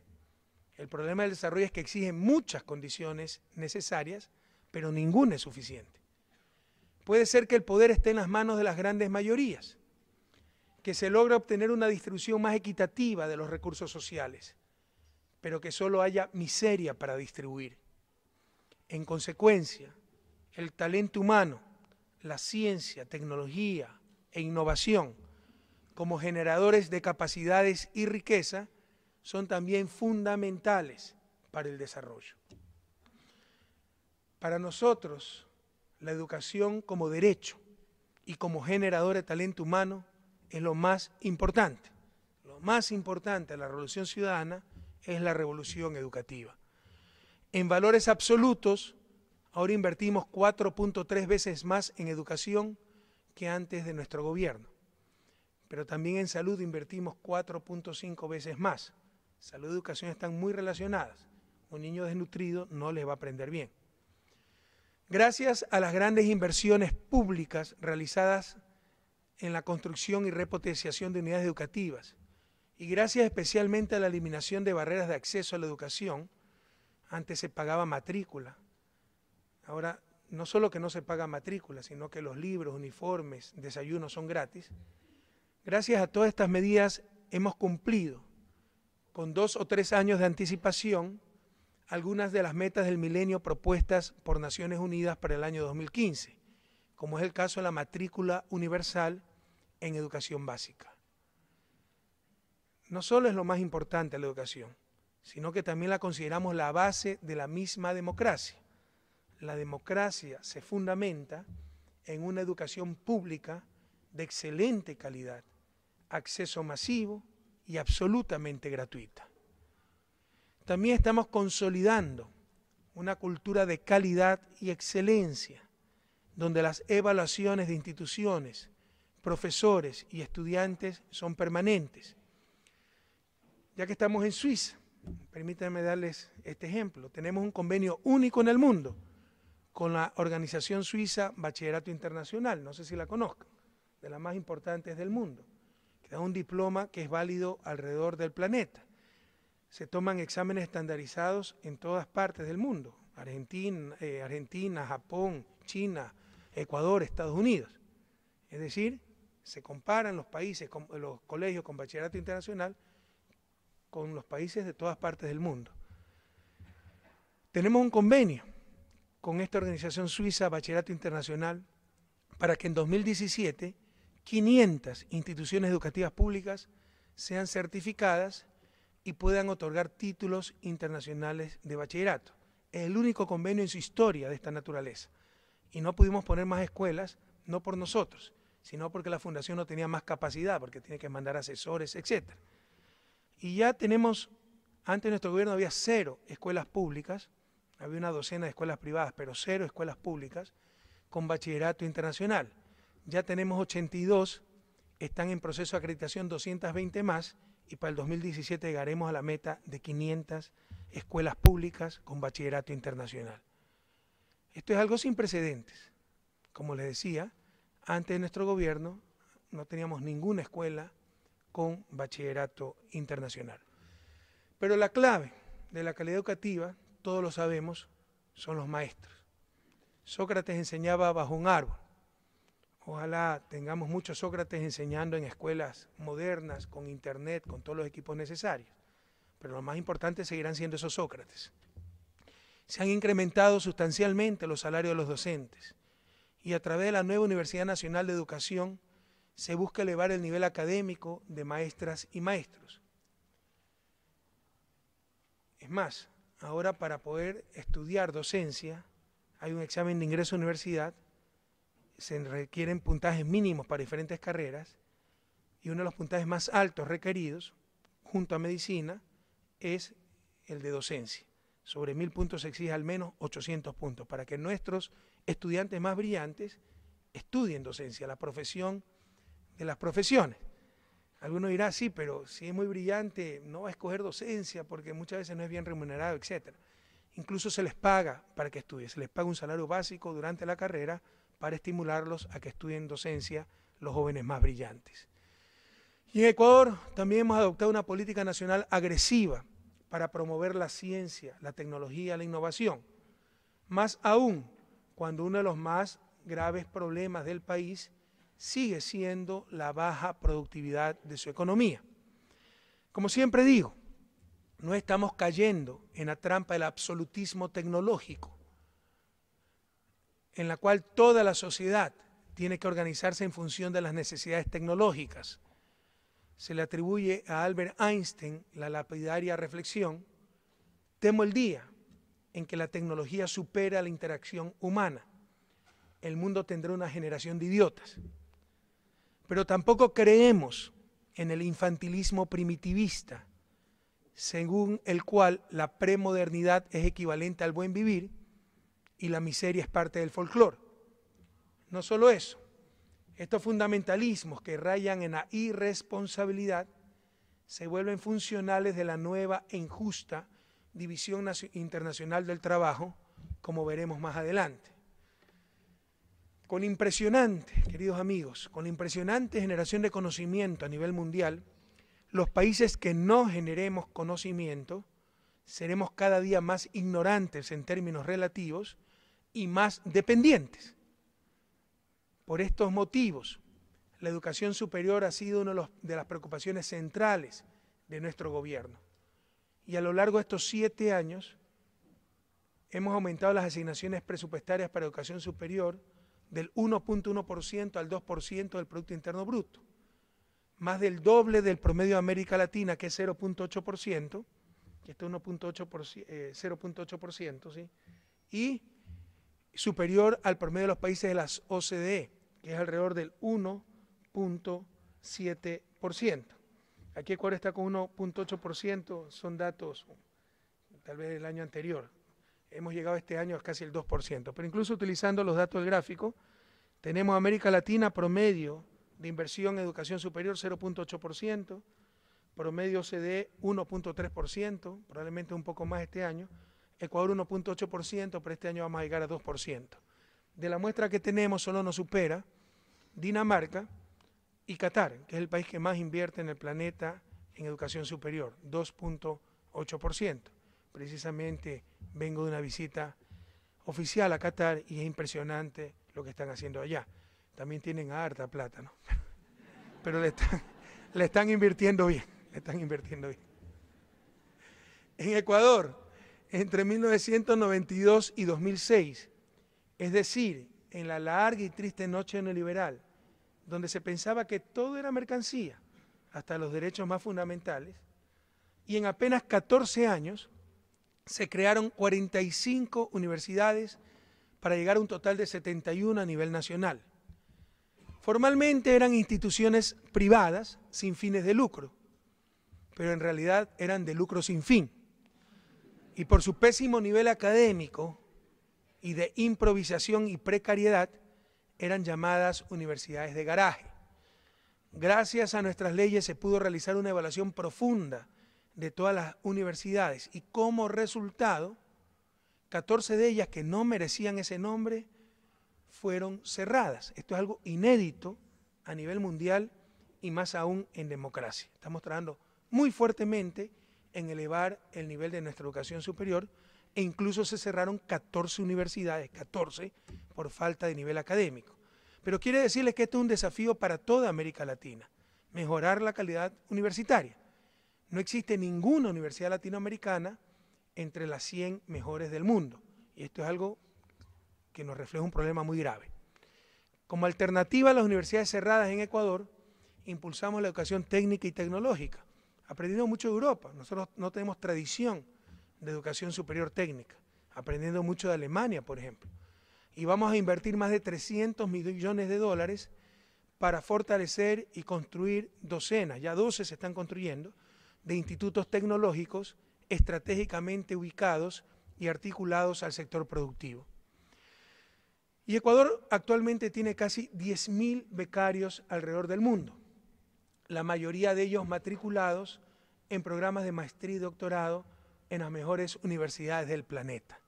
El problema del desarrollo es que exigen muchas condiciones necesarias, pero ninguna es suficiente. Puede ser que el poder esté en las manos de las grandes mayorías, que se logre obtener una distribución más equitativa de los recursos sociales, pero que solo haya miseria para distribuir. En consecuencia, el talento humano, la ciencia, tecnología, e innovación como generadores de capacidades y riqueza son también fundamentales para el desarrollo. Para nosotros, la educación como derecho y como generador de talento humano es lo más importante. Lo más importante de la revolución ciudadana es la revolución educativa. En valores absolutos, ahora invertimos 4.3 veces más en educación que antes de nuestro gobierno. Pero también en salud invertimos 4.5 veces más. Salud y educación están muy relacionadas. Un niño desnutrido no les va a aprender bien. Gracias a las grandes inversiones públicas realizadas en la construcción y repotenciación de unidades educativas, y gracias especialmente a la eliminación de barreras de acceso a la educación, antes se pagaba matrícula, ahora no solo que no se paga matrícula, sino que los libros, uniformes, desayunos son gratis, gracias a todas estas medidas hemos cumplido con dos o tres años de anticipación algunas de las metas del milenio propuestas por Naciones Unidas para el año 2015, como es el caso de la matrícula universal en educación básica. No solo es lo más importante la educación, sino que también la consideramos la base de la misma democracia la democracia se fundamenta en una educación pública de excelente calidad, acceso masivo y absolutamente gratuita. También estamos consolidando una cultura de calidad y excelencia, donde las evaluaciones de instituciones, profesores y estudiantes son permanentes. Ya que estamos en Suiza, permítanme darles este ejemplo. Tenemos un convenio único en el mundo con la organización suiza Bachillerato Internacional, no sé si la conozcan, de las más importantes del mundo, que da un diploma que es válido alrededor del planeta. Se toman exámenes estandarizados en todas partes del mundo, Argentina, eh, Argentina Japón, China, Ecuador, Estados Unidos. Es decir, se comparan los países, los colegios con bachillerato internacional con los países de todas partes del mundo. Tenemos un convenio con esta organización suiza Bachillerato Internacional para que en 2017 500 instituciones educativas públicas sean certificadas y puedan otorgar títulos internacionales de bachillerato. Es el único convenio en su historia de esta naturaleza. Y no pudimos poner más escuelas, no por nosotros, sino porque la fundación no tenía más capacidad, porque tiene que mandar asesores, etc. Y ya tenemos, antes nuestro gobierno había cero escuelas públicas, había una docena de escuelas privadas, pero cero escuelas públicas con bachillerato internacional. Ya tenemos 82, están en proceso de acreditación 220 más y para el 2017 llegaremos a la meta de 500 escuelas públicas con bachillerato internacional. Esto es algo sin precedentes. Como les decía, antes de nuestro gobierno no teníamos ninguna escuela con bachillerato internacional. Pero la clave de la calidad educativa todos lo sabemos, son los maestros. Sócrates enseñaba bajo un árbol. Ojalá tengamos muchos Sócrates enseñando en escuelas modernas, con internet, con todos los equipos necesarios. Pero lo más importante seguirán siendo esos Sócrates. Se han incrementado sustancialmente los salarios de los docentes y a través de la nueva Universidad Nacional de Educación se busca elevar el nivel académico de maestras y maestros. Es más, Ahora para poder estudiar docencia hay un examen de ingreso a universidad, se requieren puntajes mínimos para diferentes carreras y uno de los puntajes más altos requeridos junto a medicina es el de docencia. Sobre mil puntos se exige al menos 800 puntos para que nuestros estudiantes más brillantes estudien docencia, la profesión de las profesiones. Alguno dirán, sí, pero si es muy brillante, no va a escoger docencia porque muchas veces no es bien remunerado, etc. Incluso se les paga para que estudien, se les paga un salario básico durante la carrera para estimularlos a que estudien docencia los jóvenes más brillantes. Y en Ecuador también hemos adoptado una política nacional agresiva para promover la ciencia, la tecnología, la innovación. Más aún, cuando uno de los más graves problemas del país sigue siendo la baja productividad de su economía. Como siempre digo, no estamos cayendo en la trampa del absolutismo tecnológico, en la cual toda la sociedad tiene que organizarse en función de las necesidades tecnológicas. Se le atribuye a Albert Einstein la lapidaria reflexión, temo el día en que la tecnología supera la interacción humana. El mundo tendrá una generación de idiotas. Pero tampoco creemos en el infantilismo primitivista, según el cual la premodernidad es equivalente al buen vivir y la miseria es parte del folclore. No solo eso, estos fundamentalismos que rayan en la irresponsabilidad se vuelven funcionales de la nueva e injusta división internacional del trabajo, como veremos más adelante con impresionante, queridos amigos, con impresionante generación de conocimiento a nivel mundial, los países que no generemos conocimiento seremos cada día más ignorantes en términos relativos y más dependientes. Por estos motivos, la educación superior ha sido una de las preocupaciones centrales de nuestro gobierno. Y a lo largo de estos siete años, hemos aumentado las asignaciones presupuestarias para educación superior del 1.1% al 2% del Producto Interno Bruto, más del doble del promedio de América Latina, que es 0.8%, que 1.8%, 0.8%, eh, ¿sí? y superior al promedio de los países de las OCDE, que es alrededor del 1.7%. Aquí Ecuador está con 1.8%, son datos tal vez del año anterior, hemos llegado este año a casi el 2%. Pero incluso utilizando los datos del gráfico, tenemos América Latina promedio de inversión en educación superior 0.8%, promedio OCDE 1.3%, probablemente un poco más este año, Ecuador 1.8%, pero este año vamos a llegar a 2%. De la muestra que tenemos solo nos supera Dinamarca y Qatar, que es el país que más invierte en el planeta en educación superior, 2.8% precisamente vengo de una visita oficial a Qatar y es impresionante lo que están haciendo allá. También tienen harta plata, ¿no? Pero le están, le están invirtiendo bien, le están invirtiendo bien. En Ecuador, entre 1992 y 2006, es decir, en la larga y triste noche neoliberal, donde se pensaba que todo era mercancía, hasta los derechos más fundamentales, y en apenas 14 años se crearon 45 universidades para llegar a un total de 71 a nivel nacional. Formalmente eran instituciones privadas sin fines de lucro, pero en realidad eran de lucro sin fin. Y por su pésimo nivel académico y de improvisación y precariedad, eran llamadas universidades de garaje. Gracias a nuestras leyes se pudo realizar una evaluación profunda de todas las universidades y como resultado, 14 de ellas que no merecían ese nombre fueron cerradas. Esto es algo inédito a nivel mundial y más aún en democracia. Estamos trabajando muy fuertemente en elevar el nivel de nuestra educación superior e incluso se cerraron 14 universidades, 14, por falta de nivel académico. Pero quiere decirles que esto es un desafío para toda América Latina, mejorar la calidad universitaria no existe ninguna universidad latinoamericana entre las 100 mejores del mundo. Y esto es algo que nos refleja un problema muy grave. Como alternativa a las universidades cerradas en Ecuador, impulsamos la educación técnica y tecnológica. Aprendiendo mucho de Europa, nosotros no tenemos tradición de educación superior técnica, aprendiendo mucho de Alemania, por ejemplo. Y vamos a invertir más de 300 millones de dólares para fortalecer y construir docenas, ya 12 se están construyendo, de institutos tecnológicos estratégicamente ubicados y articulados al sector productivo. Y Ecuador actualmente tiene casi 10.000 becarios alrededor del mundo, la mayoría de ellos matriculados en programas de maestría y doctorado en las mejores universidades del planeta.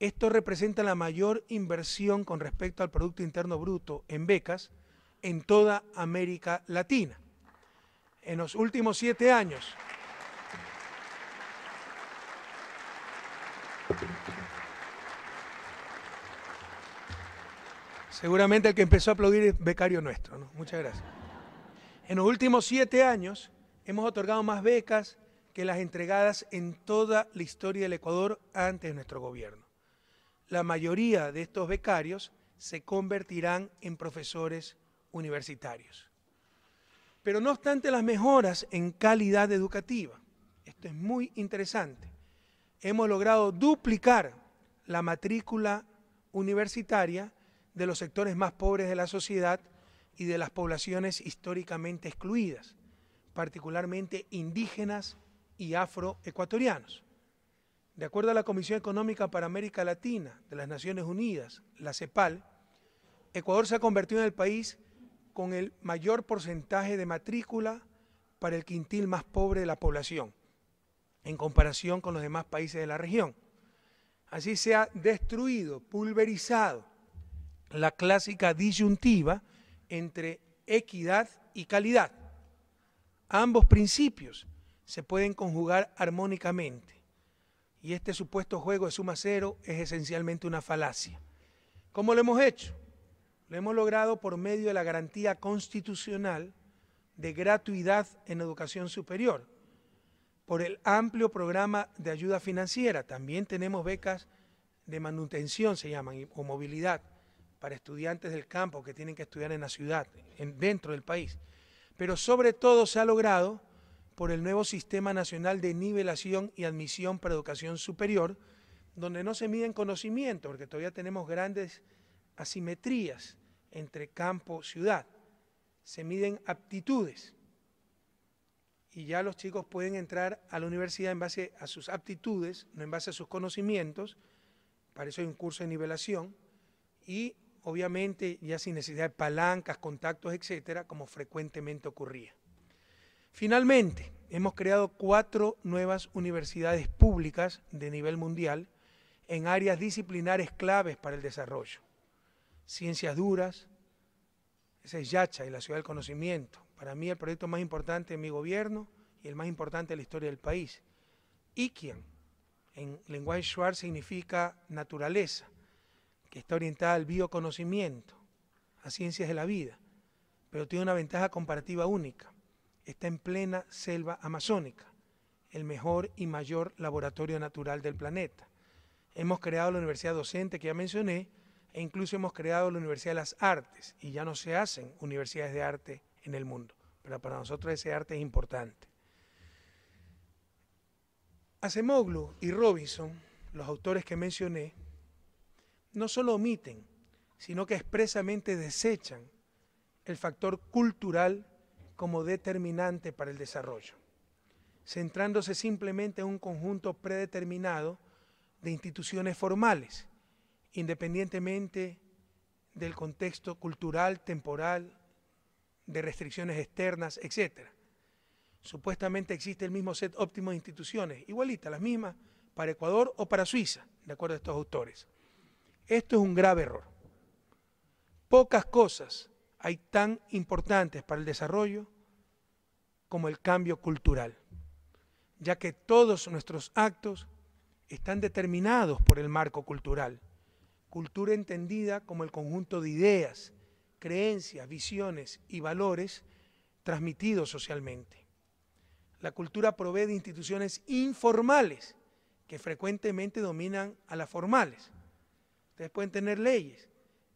Esto representa la mayor inversión con respecto al Producto Interno Bruto en becas en toda América Latina en los últimos siete años. Seguramente el que empezó a aplaudir es becario nuestro, ¿no? Muchas gracias. En los últimos siete años hemos otorgado más becas que las entregadas en toda la historia del Ecuador antes de nuestro gobierno. La mayoría de estos becarios se convertirán en profesores universitarios. Pero no obstante las mejoras en calidad educativa, esto es muy interesante, hemos logrado duplicar la matrícula universitaria de los sectores más pobres de la sociedad y de las poblaciones históricamente excluidas, particularmente indígenas y afroecuatorianos. De acuerdo a la Comisión Económica para América Latina de las Naciones Unidas, la CEPAL, Ecuador se ha convertido en el país con el mayor porcentaje de matrícula para el quintil más pobre de la población, en comparación con los demás países de la región. Así se ha destruido, pulverizado la clásica disyuntiva entre equidad y calidad. Ambos principios se pueden conjugar armónicamente y este supuesto juego de suma cero es esencialmente una falacia. ¿Cómo lo hemos hecho? Lo hemos logrado por medio de la garantía constitucional de gratuidad en educación superior, por el amplio programa de ayuda financiera. También tenemos becas de manutención, se llaman, o movilidad, para estudiantes del campo que tienen que estudiar en la ciudad, dentro del país. Pero sobre todo se ha logrado por el nuevo Sistema Nacional de Nivelación y Admisión para Educación Superior, donde no se miden conocimiento, porque todavía tenemos grandes asimetrías entre campo-ciudad. Se miden aptitudes y ya los chicos pueden entrar a la universidad en base a sus aptitudes, no en base a sus conocimientos, para eso hay un curso de nivelación, y obviamente ya sin necesidad de palancas, contactos, etcétera, como frecuentemente ocurría. Finalmente, hemos creado cuatro nuevas universidades públicas de nivel mundial en áreas disciplinares claves para el desarrollo ciencias duras, ese es Yacha y la ciudad del conocimiento. Para mí el proyecto más importante de mi gobierno y el más importante de la historia del país. Ikian, en lenguaje Schwarz significa naturaleza, que está orientada al bioconocimiento, a ciencias de la vida, pero tiene una ventaja comparativa única. Está en plena selva amazónica, el mejor y mayor laboratorio natural del planeta. Hemos creado la Universidad Docente que ya mencioné, e incluso hemos creado la Universidad de las Artes y ya no se hacen universidades de arte en el mundo, pero para nosotros ese arte es importante. Acemoglu y Robinson, los autores que mencioné, no solo omiten, sino que expresamente desechan el factor cultural como determinante para el desarrollo, centrándose simplemente en un conjunto predeterminado de instituciones formales independientemente del contexto cultural, temporal, de restricciones externas, etc. Supuestamente existe el mismo set óptimo de instituciones, igualitas, las mismas para Ecuador o para Suiza, de acuerdo a estos autores. Esto es un grave error. Pocas cosas hay tan importantes para el desarrollo como el cambio cultural, ya que todos nuestros actos están determinados por el marco cultural cultura entendida como el conjunto de ideas, creencias, visiones y valores transmitidos socialmente. La cultura provee de instituciones informales que frecuentemente dominan a las formales. Ustedes pueden tener leyes,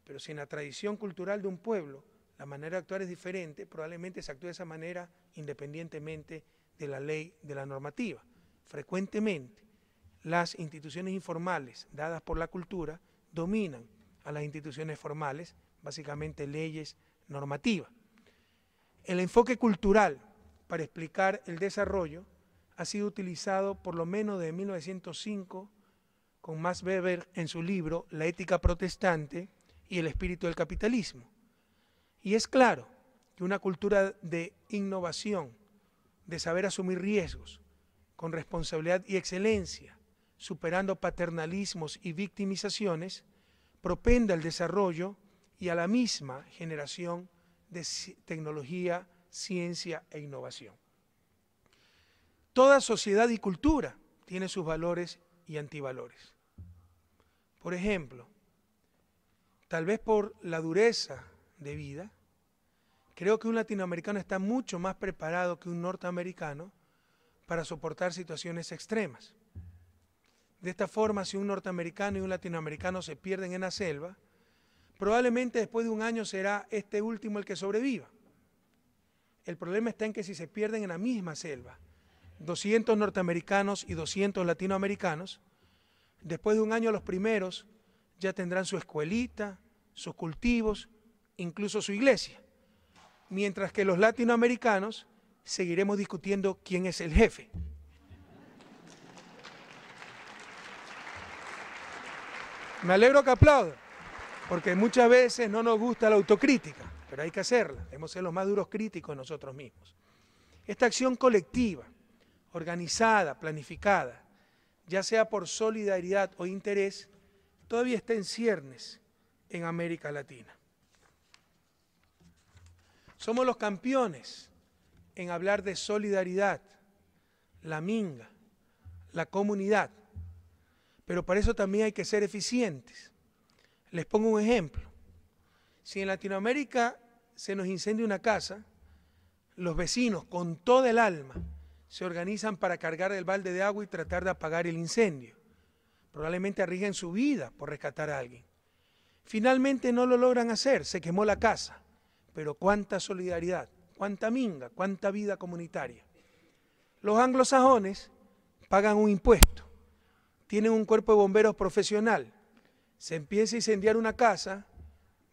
pero si en la tradición cultural de un pueblo la manera de actuar es diferente, probablemente se actúe de esa manera independientemente de la ley, de la normativa. Frecuentemente, las instituciones informales dadas por la cultura dominan a las instituciones formales, básicamente leyes, normativas. El enfoque cultural para explicar el desarrollo ha sido utilizado por lo menos desde 1905 con Max Weber en su libro La ética protestante y el espíritu del capitalismo. Y es claro que una cultura de innovación, de saber asumir riesgos, con responsabilidad y excelencia, superando paternalismos y victimizaciones, propenda al desarrollo y a la misma generación de tecnología, ciencia e innovación. Toda sociedad y cultura tiene sus valores y antivalores. Por ejemplo, tal vez por la dureza de vida, creo que un latinoamericano está mucho más preparado que un norteamericano para soportar situaciones extremas. De esta forma, si un norteamericano y un latinoamericano se pierden en la selva, probablemente después de un año será este último el que sobreviva. El problema está en que si se pierden en la misma selva, 200 norteamericanos y 200 latinoamericanos, después de un año los primeros ya tendrán su escuelita, sus cultivos, incluso su iglesia, mientras que los latinoamericanos seguiremos discutiendo quién es el jefe. Me alegro que aplaudan, porque muchas veces no nos gusta la autocrítica, pero hay que hacerla, hemos ser los más duros críticos nosotros mismos. Esta acción colectiva, organizada, planificada, ya sea por solidaridad o interés, todavía está en ciernes en América Latina. Somos los campeones en hablar de solidaridad, la minga, la comunidad, pero para eso también hay que ser eficientes. Les pongo un ejemplo. Si en Latinoamérica se nos incendia una casa, los vecinos con toda el alma se organizan para cargar el balde de agua y tratar de apagar el incendio. Probablemente arriesguen su vida por rescatar a alguien. Finalmente no lo logran hacer, se quemó la casa. Pero cuánta solidaridad, cuánta minga, cuánta vida comunitaria. Los anglosajones pagan un impuesto tienen un cuerpo de bomberos profesional. Se empieza a incendiar una casa,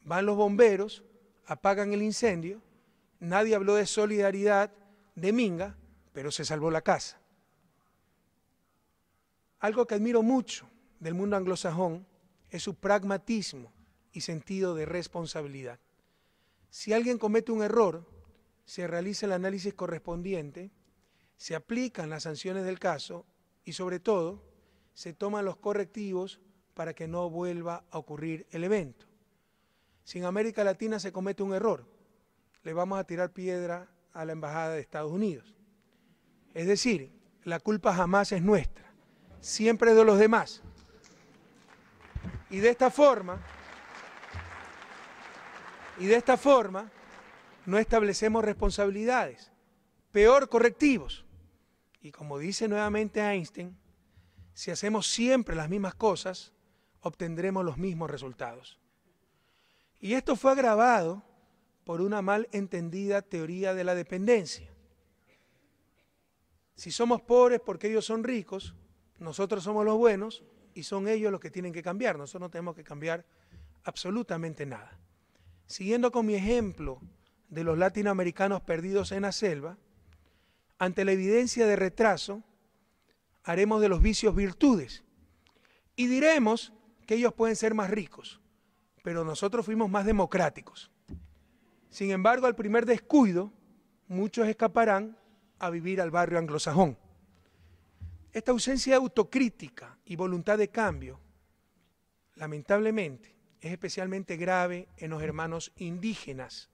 van los bomberos, apagan el incendio, nadie habló de solidaridad, de minga, pero se salvó la casa. Algo que admiro mucho del mundo anglosajón es su pragmatismo y sentido de responsabilidad. Si alguien comete un error, se realiza el análisis correspondiente, se aplican las sanciones del caso y sobre todo se toman los correctivos para que no vuelva a ocurrir el evento. Si en América Latina se comete un error, le vamos a tirar piedra a la Embajada de Estados Unidos. Es decir, la culpa jamás es nuestra, siempre de los demás. Y de esta forma, y de esta forma, no establecemos responsabilidades, peor correctivos. Y como dice nuevamente Einstein, si hacemos siempre las mismas cosas, obtendremos los mismos resultados. Y esto fue agravado por una mal entendida teoría de la dependencia. Si somos pobres porque ellos son ricos, nosotros somos los buenos y son ellos los que tienen que cambiar. Nosotros no tenemos que cambiar absolutamente nada. Siguiendo con mi ejemplo de los latinoamericanos perdidos en la selva, ante la evidencia de retraso, haremos de los vicios virtudes. Y diremos que ellos pueden ser más ricos, pero nosotros fuimos más democráticos. Sin embargo, al primer descuido, muchos escaparán a vivir al barrio anglosajón. Esta ausencia de autocrítica y voluntad de cambio, lamentablemente, es especialmente grave en los hermanos indígenas,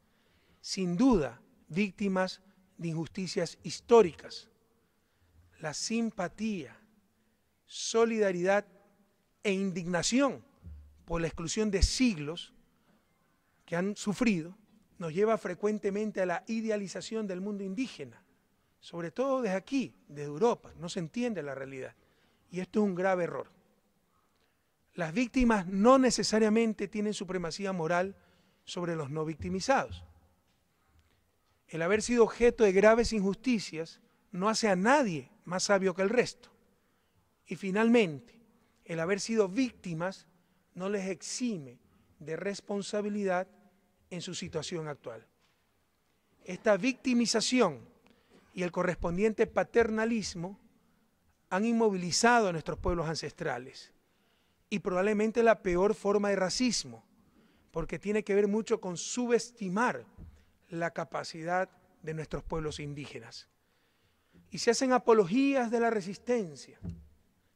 sin duda víctimas de injusticias históricas la simpatía, solidaridad e indignación por la exclusión de siglos que han sufrido, nos lleva frecuentemente a la idealización del mundo indígena, sobre todo desde aquí, desde Europa, no se entiende la realidad. Y esto es un grave error. Las víctimas no necesariamente tienen supremacía moral sobre los no victimizados. El haber sido objeto de graves injusticias no hace a nadie más sabio que el resto. Y finalmente, el haber sido víctimas no les exime de responsabilidad en su situación actual. Esta victimización y el correspondiente paternalismo han inmovilizado a nuestros pueblos ancestrales y probablemente la peor forma de racismo, porque tiene que ver mucho con subestimar la capacidad de nuestros pueblos indígenas y se hacen apologías de la resistencia,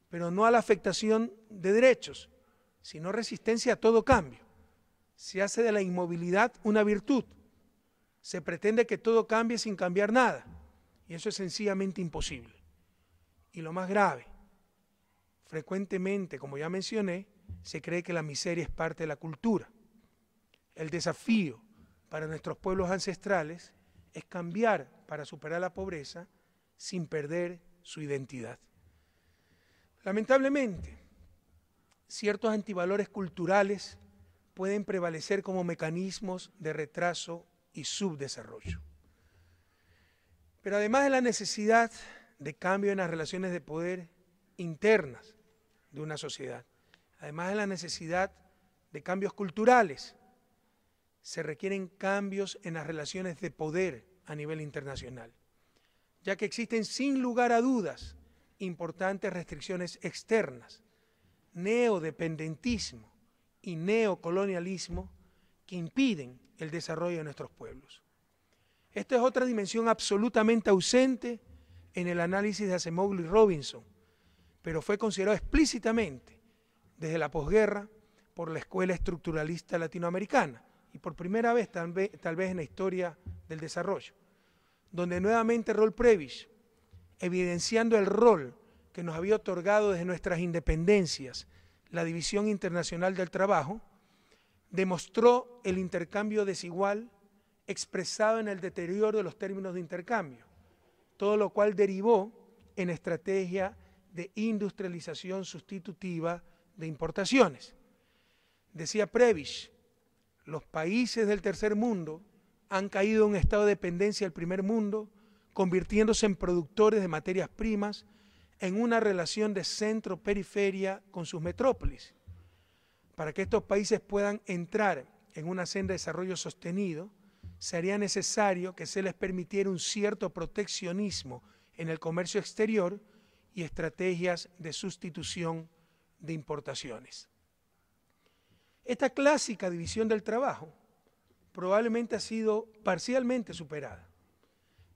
pero no a la afectación de derechos, sino resistencia a todo cambio. Se hace de la inmovilidad una virtud. Se pretende que todo cambie sin cambiar nada, y eso es sencillamente imposible. Y lo más grave, frecuentemente, como ya mencioné, se cree que la miseria es parte de la cultura. El desafío para nuestros pueblos ancestrales es cambiar para superar la pobreza sin perder su identidad. Lamentablemente, ciertos antivalores culturales pueden prevalecer como mecanismos de retraso y subdesarrollo. Pero además de la necesidad de cambio en las relaciones de poder internas de una sociedad, además de la necesidad de cambios culturales, se requieren cambios en las relaciones de poder a nivel internacional ya que existen sin lugar a dudas importantes restricciones externas, neodependentismo y neocolonialismo que impiden el desarrollo de nuestros pueblos. Esta es otra dimensión absolutamente ausente en el análisis de Acemoglu y Robinson, pero fue considerado explícitamente desde la posguerra por la Escuela Estructuralista Latinoamericana y por primera vez, tal vez en la historia del desarrollo donde nuevamente Rol Previs, evidenciando el rol que nos había otorgado desde nuestras independencias la División Internacional del Trabajo, demostró el intercambio desigual expresado en el deterioro de los términos de intercambio, todo lo cual derivó en estrategia de industrialización sustitutiva de importaciones. Decía Prebisch, los países del tercer mundo han caído en un estado de dependencia del primer mundo, convirtiéndose en productores de materias primas, en una relación de centro-periferia con sus metrópolis. Para que estos países puedan entrar en una senda de desarrollo sostenido, sería necesario que se les permitiera un cierto proteccionismo en el comercio exterior y estrategias de sustitución de importaciones. Esta clásica división del trabajo probablemente ha sido parcialmente superada,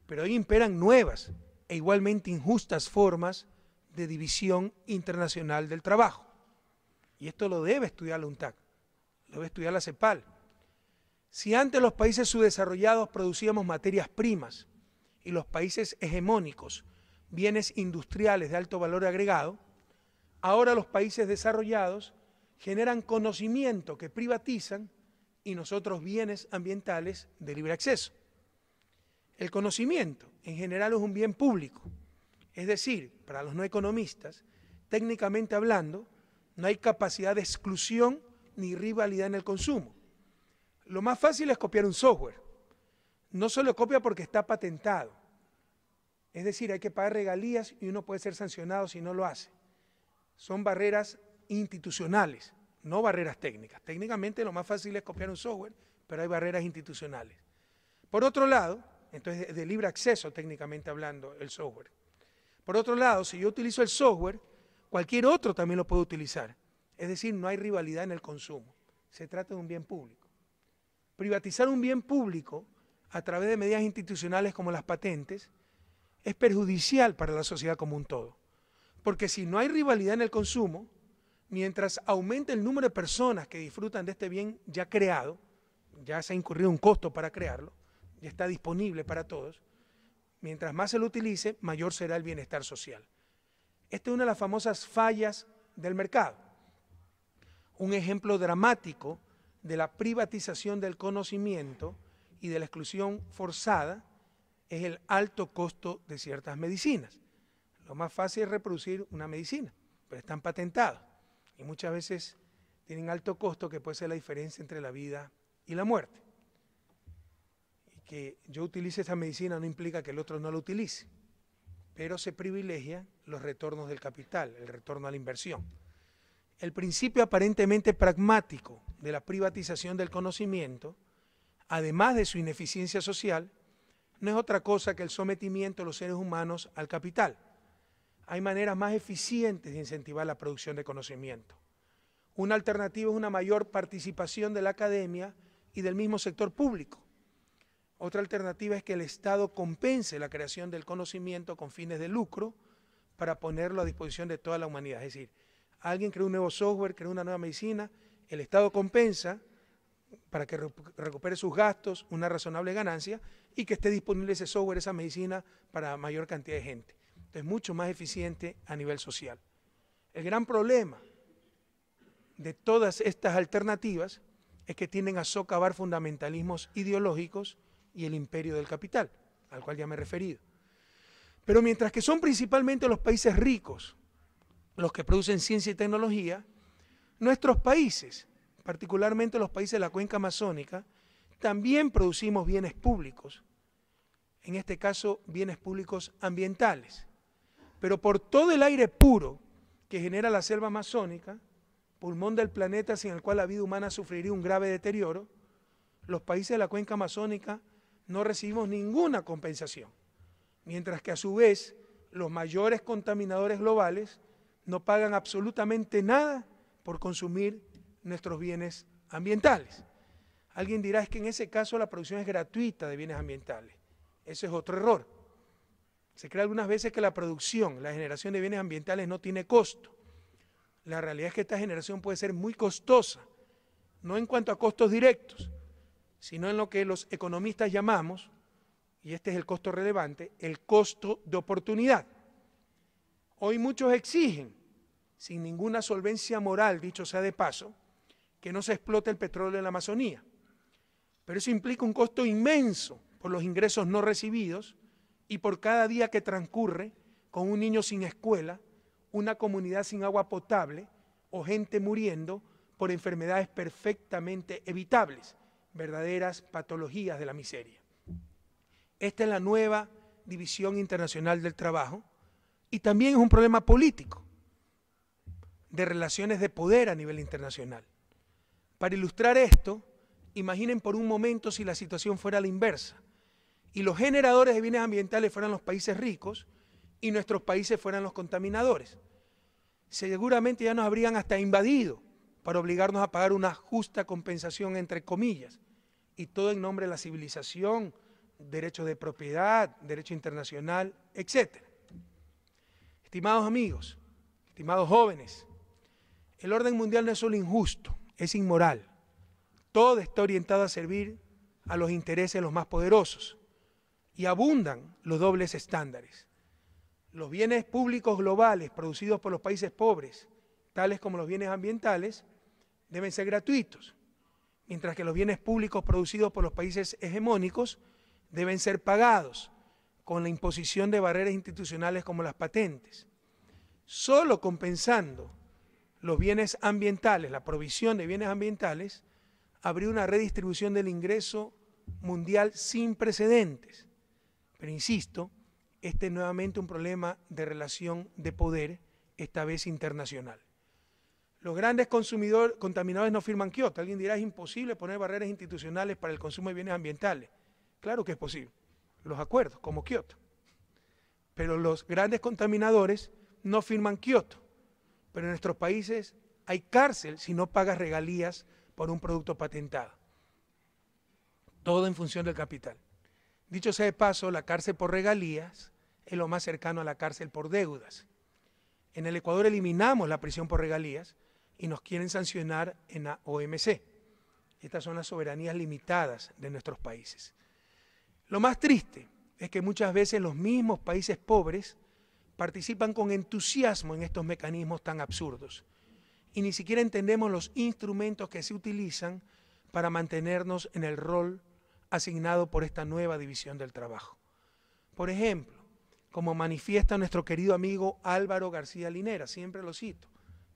pero hoy imperan nuevas e igualmente injustas formas de división internacional del trabajo. Y esto lo debe estudiar la UNTAC, lo debe estudiar la CEPAL. Si antes los países subdesarrollados producíamos materias primas y los países hegemónicos bienes industriales de alto valor agregado, ahora los países desarrollados generan conocimiento que privatizan y nosotros bienes ambientales de libre acceso. El conocimiento en general es un bien público, es decir, para los no economistas, técnicamente hablando, no hay capacidad de exclusión ni rivalidad en el consumo. Lo más fácil es copiar un software. No solo copia porque está patentado. Es decir, hay que pagar regalías y uno puede ser sancionado si no lo hace. Son barreras institucionales no barreras técnicas. Técnicamente lo más fácil es copiar un software, pero hay barreras institucionales. Por otro lado, entonces de libre acceso técnicamente hablando el software. Por otro lado, si yo utilizo el software, cualquier otro también lo puede utilizar. Es decir, no hay rivalidad en el consumo. Se trata de un bien público. Privatizar un bien público a través de medidas institucionales como las patentes es perjudicial para la sociedad como un todo. Porque si no hay rivalidad en el consumo, mientras aumente el número de personas que disfrutan de este bien ya creado, ya se ha incurrido un costo para crearlo, ya está disponible para todos, mientras más se lo utilice, mayor será el bienestar social. Esta es una de las famosas fallas del mercado. Un ejemplo dramático de la privatización del conocimiento y de la exclusión forzada es el alto costo de ciertas medicinas. Lo más fácil es reproducir una medicina, pero están patentadas y muchas veces tienen alto costo que puede ser la diferencia entre la vida y la muerte. Y que yo utilice esa medicina no implica que el otro no la utilice, pero se privilegia los retornos del capital, el retorno a la inversión. El principio aparentemente pragmático de la privatización del conocimiento, además de su ineficiencia social, no es otra cosa que el sometimiento de los seres humanos al capital hay maneras más eficientes de incentivar la producción de conocimiento. Una alternativa es una mayor participación de la academia y del mismo sector público. Otra alternativa es que el Estado compense la creación del conocimiento con fines de lucro para ponerlo a disposición de toda la humanidad. Es decir, alguien creó un nuevo software, crea una nueva medicina, el Estado compensa para que recupere sus gastos, una razonable ganancia y que esté disponible ese software, esa medicina para mayor cantidad de gente es mucho más eficiente a nivel social. El gran problema de todas estas alternativas es que tienden a socavar fundamentalismos ideológicos y el imperio del capital, al cual ya me he referido. Pero mientras que son principalmente los países ricos los que producen ciencia y tecnología, nuestros países, particularmente los países de la cuenca amazónica, también producimos bienes públicos, en este caso bienes públicos ambientales pero por todo el aire puro que genera la selva amazónica, pulmón del planeta sin el cual la vida humana sufriría un grave deterioro, los países de la cuenca amazónica no recibimos ninguna compensación, mientras que a su vez los mayores contaminadores globales no pagan absolutamente nada por consumir nuestros bienes ambientales. Alguien dirá es que en ese caso la producción es gratuita de bienes ambientales. Ese es otro error. Se cree algunas veces que la producción, la generación de bienes ambientales no tiene costo. La realidad es que esta generación puede ser muy costosa, no en cuanto a costos directos, sino en lo que los economistas llamamos, y este es el costo relevante, el costo de oportunidad. Hoy muchos exigen, sin ninguna solvencia moral, dicho sea de paso, que no se explote el petróleo en la Amazonía. Pero eso implica un costo inmenso por los ingresos no recibidos y por cada día que transcurre con un niño sin escuela, una comunidad sin agua potable o gente muriendo por enfermedades perfectamente evitables, verdaderas patologías de la miseria. Esta es la nueva división internacional del trabajo y también es un problema político de relaciones de poder a nivel internacional. Para ilustrar esto, imaginen por un momento si la situación fuera la inversa y los generadores de bienes ambientales fueran los países ricos y nuestros países fueran los contaminadores. Seguramente ya nos habrían hasta invadido para obligarnos a pagar una justa compensación entre comillas, y todo en nombre de la civilización, derechos de propiedad, derecho internacional, etc. Estimados amigos, estimados jóvenes, el orden mundial no es solo injusto, es inmoral. Todo está orientado a servir a los intereses de los más poderosos y abundan los dobles estándares. Los bienes públicos globales producidos por los países pobres, tales como los bienes ambientales, deben ser gratuitos, mientras que los bienes públicos producidos por los países hegemónicos deben ser pagados con la imposición de barreras institucionales como las patentes. Solo compensando los bienes ambientales, la provisión de bienes ambientales, habría una redistribución del ingreso mundial sin precedentes pero insisto, este es nuevamente un problema de relación de poder, esta vez internacional. Los grandes consumidores contaminadores no firman Kioto. Alguien dirá, es imposible poner barreras institucionales para el consumo de bienes ambientales. Claro que es posible. Los acuerdos, como Kioto. Pero los grandes contaminadores no firman Kioto. Pero en nuestros países hay cárcel si no pagas regalías por un producto patentado. Todo en función del capital. Dicho sea de paso, la cárcel por regalías es lo más cercano a la cárcel por deudas. En el Ecuador eliminamos la prisión por regalías y nos quieren sancionar en la OMC. Estas son las soberanías limitadas de nuestros países. Lo más triste es que muchas veces los mismos países pobres participan con entusiasmo en estos mecanismos tan absurdos y ni siquiera entendemos los instrumentos que se utilizan para mantenernos en el rol asignado por esta nueva división del trabajo. Por ejemplo, como manifiesta nuestro querido amigo Álvaro García Linera, siempre lo cito,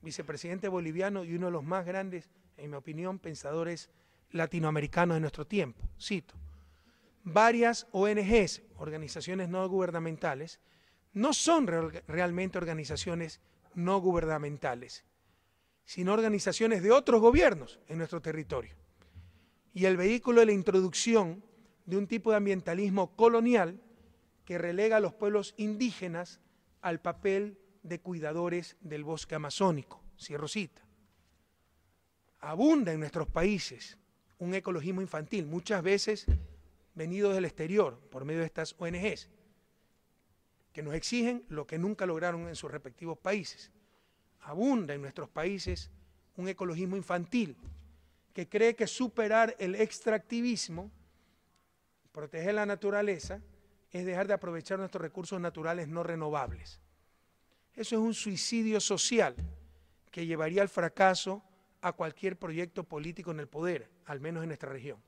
vicepresidente boliviano y uno de los más grandes, en mi opinión, pensadores latinoamericanos de nuestro tiempo. Cito, varias ONGs, organizaciones no gubernamentales, no son realmente organizaciones no gubernamentales, sino organizaciones de otros gobiernos en nuestro territorio y el vehículo de la introducción de un tipo de ambientalismo colonial que relega a los pueblos indígenas al papel de cuidadores del bosque amazónico. Cierro cita. Abunda en nuestros países un ecologismo infantil, muchas veces venido del exterior por medio de estas ONGs, que nos exigen lo que nunca lograron en sus respectivos países. Abunda en nuestros países un ecologismo infantil que cree que superar el extractivismo, proteger la naturaleza, es dejar de aprovechar nuestros recursos naturales no renovables. Eso es un suicidio social que llevaría al fracaso a cualquier proyecto político en el poder, al menos en nuestra región.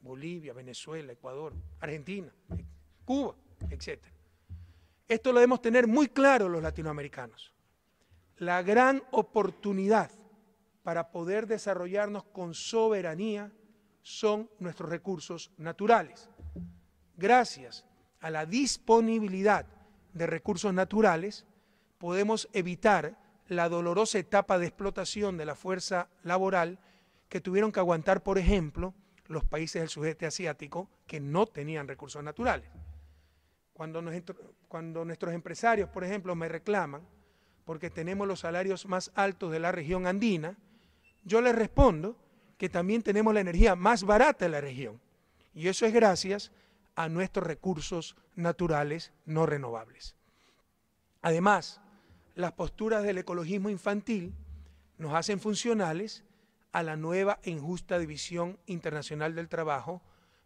Bolivia, Venezuela, Ecuador, Argentina, Cuba, etc. Esto lo debemos tener muy claro los latinoamericanos. La gran oportunidad para poder desarrollarnos con soberanía son nuestros recursos naturales. Gracias a la disponibilidad de recursos naturales, podemos evitar la dolorosa etapa de explotación de la fuerza laboral que tuvieron que aguantar, por ejemplo, los países del sudeste asiático que no tenían recursos naturales. Cuando, cuando nuestros empresarios, por ejemplo, me reclaman porque tenemos los salarios más altos de la región andina, yo le respondo que también tenemos la energía más barata de la región. Y eso es gracias a nuestros recursos naturales no renovables. Además, las posturas del ecologismo infantil nos hacen funcionales a la nueva e injusta división internacional del trabajo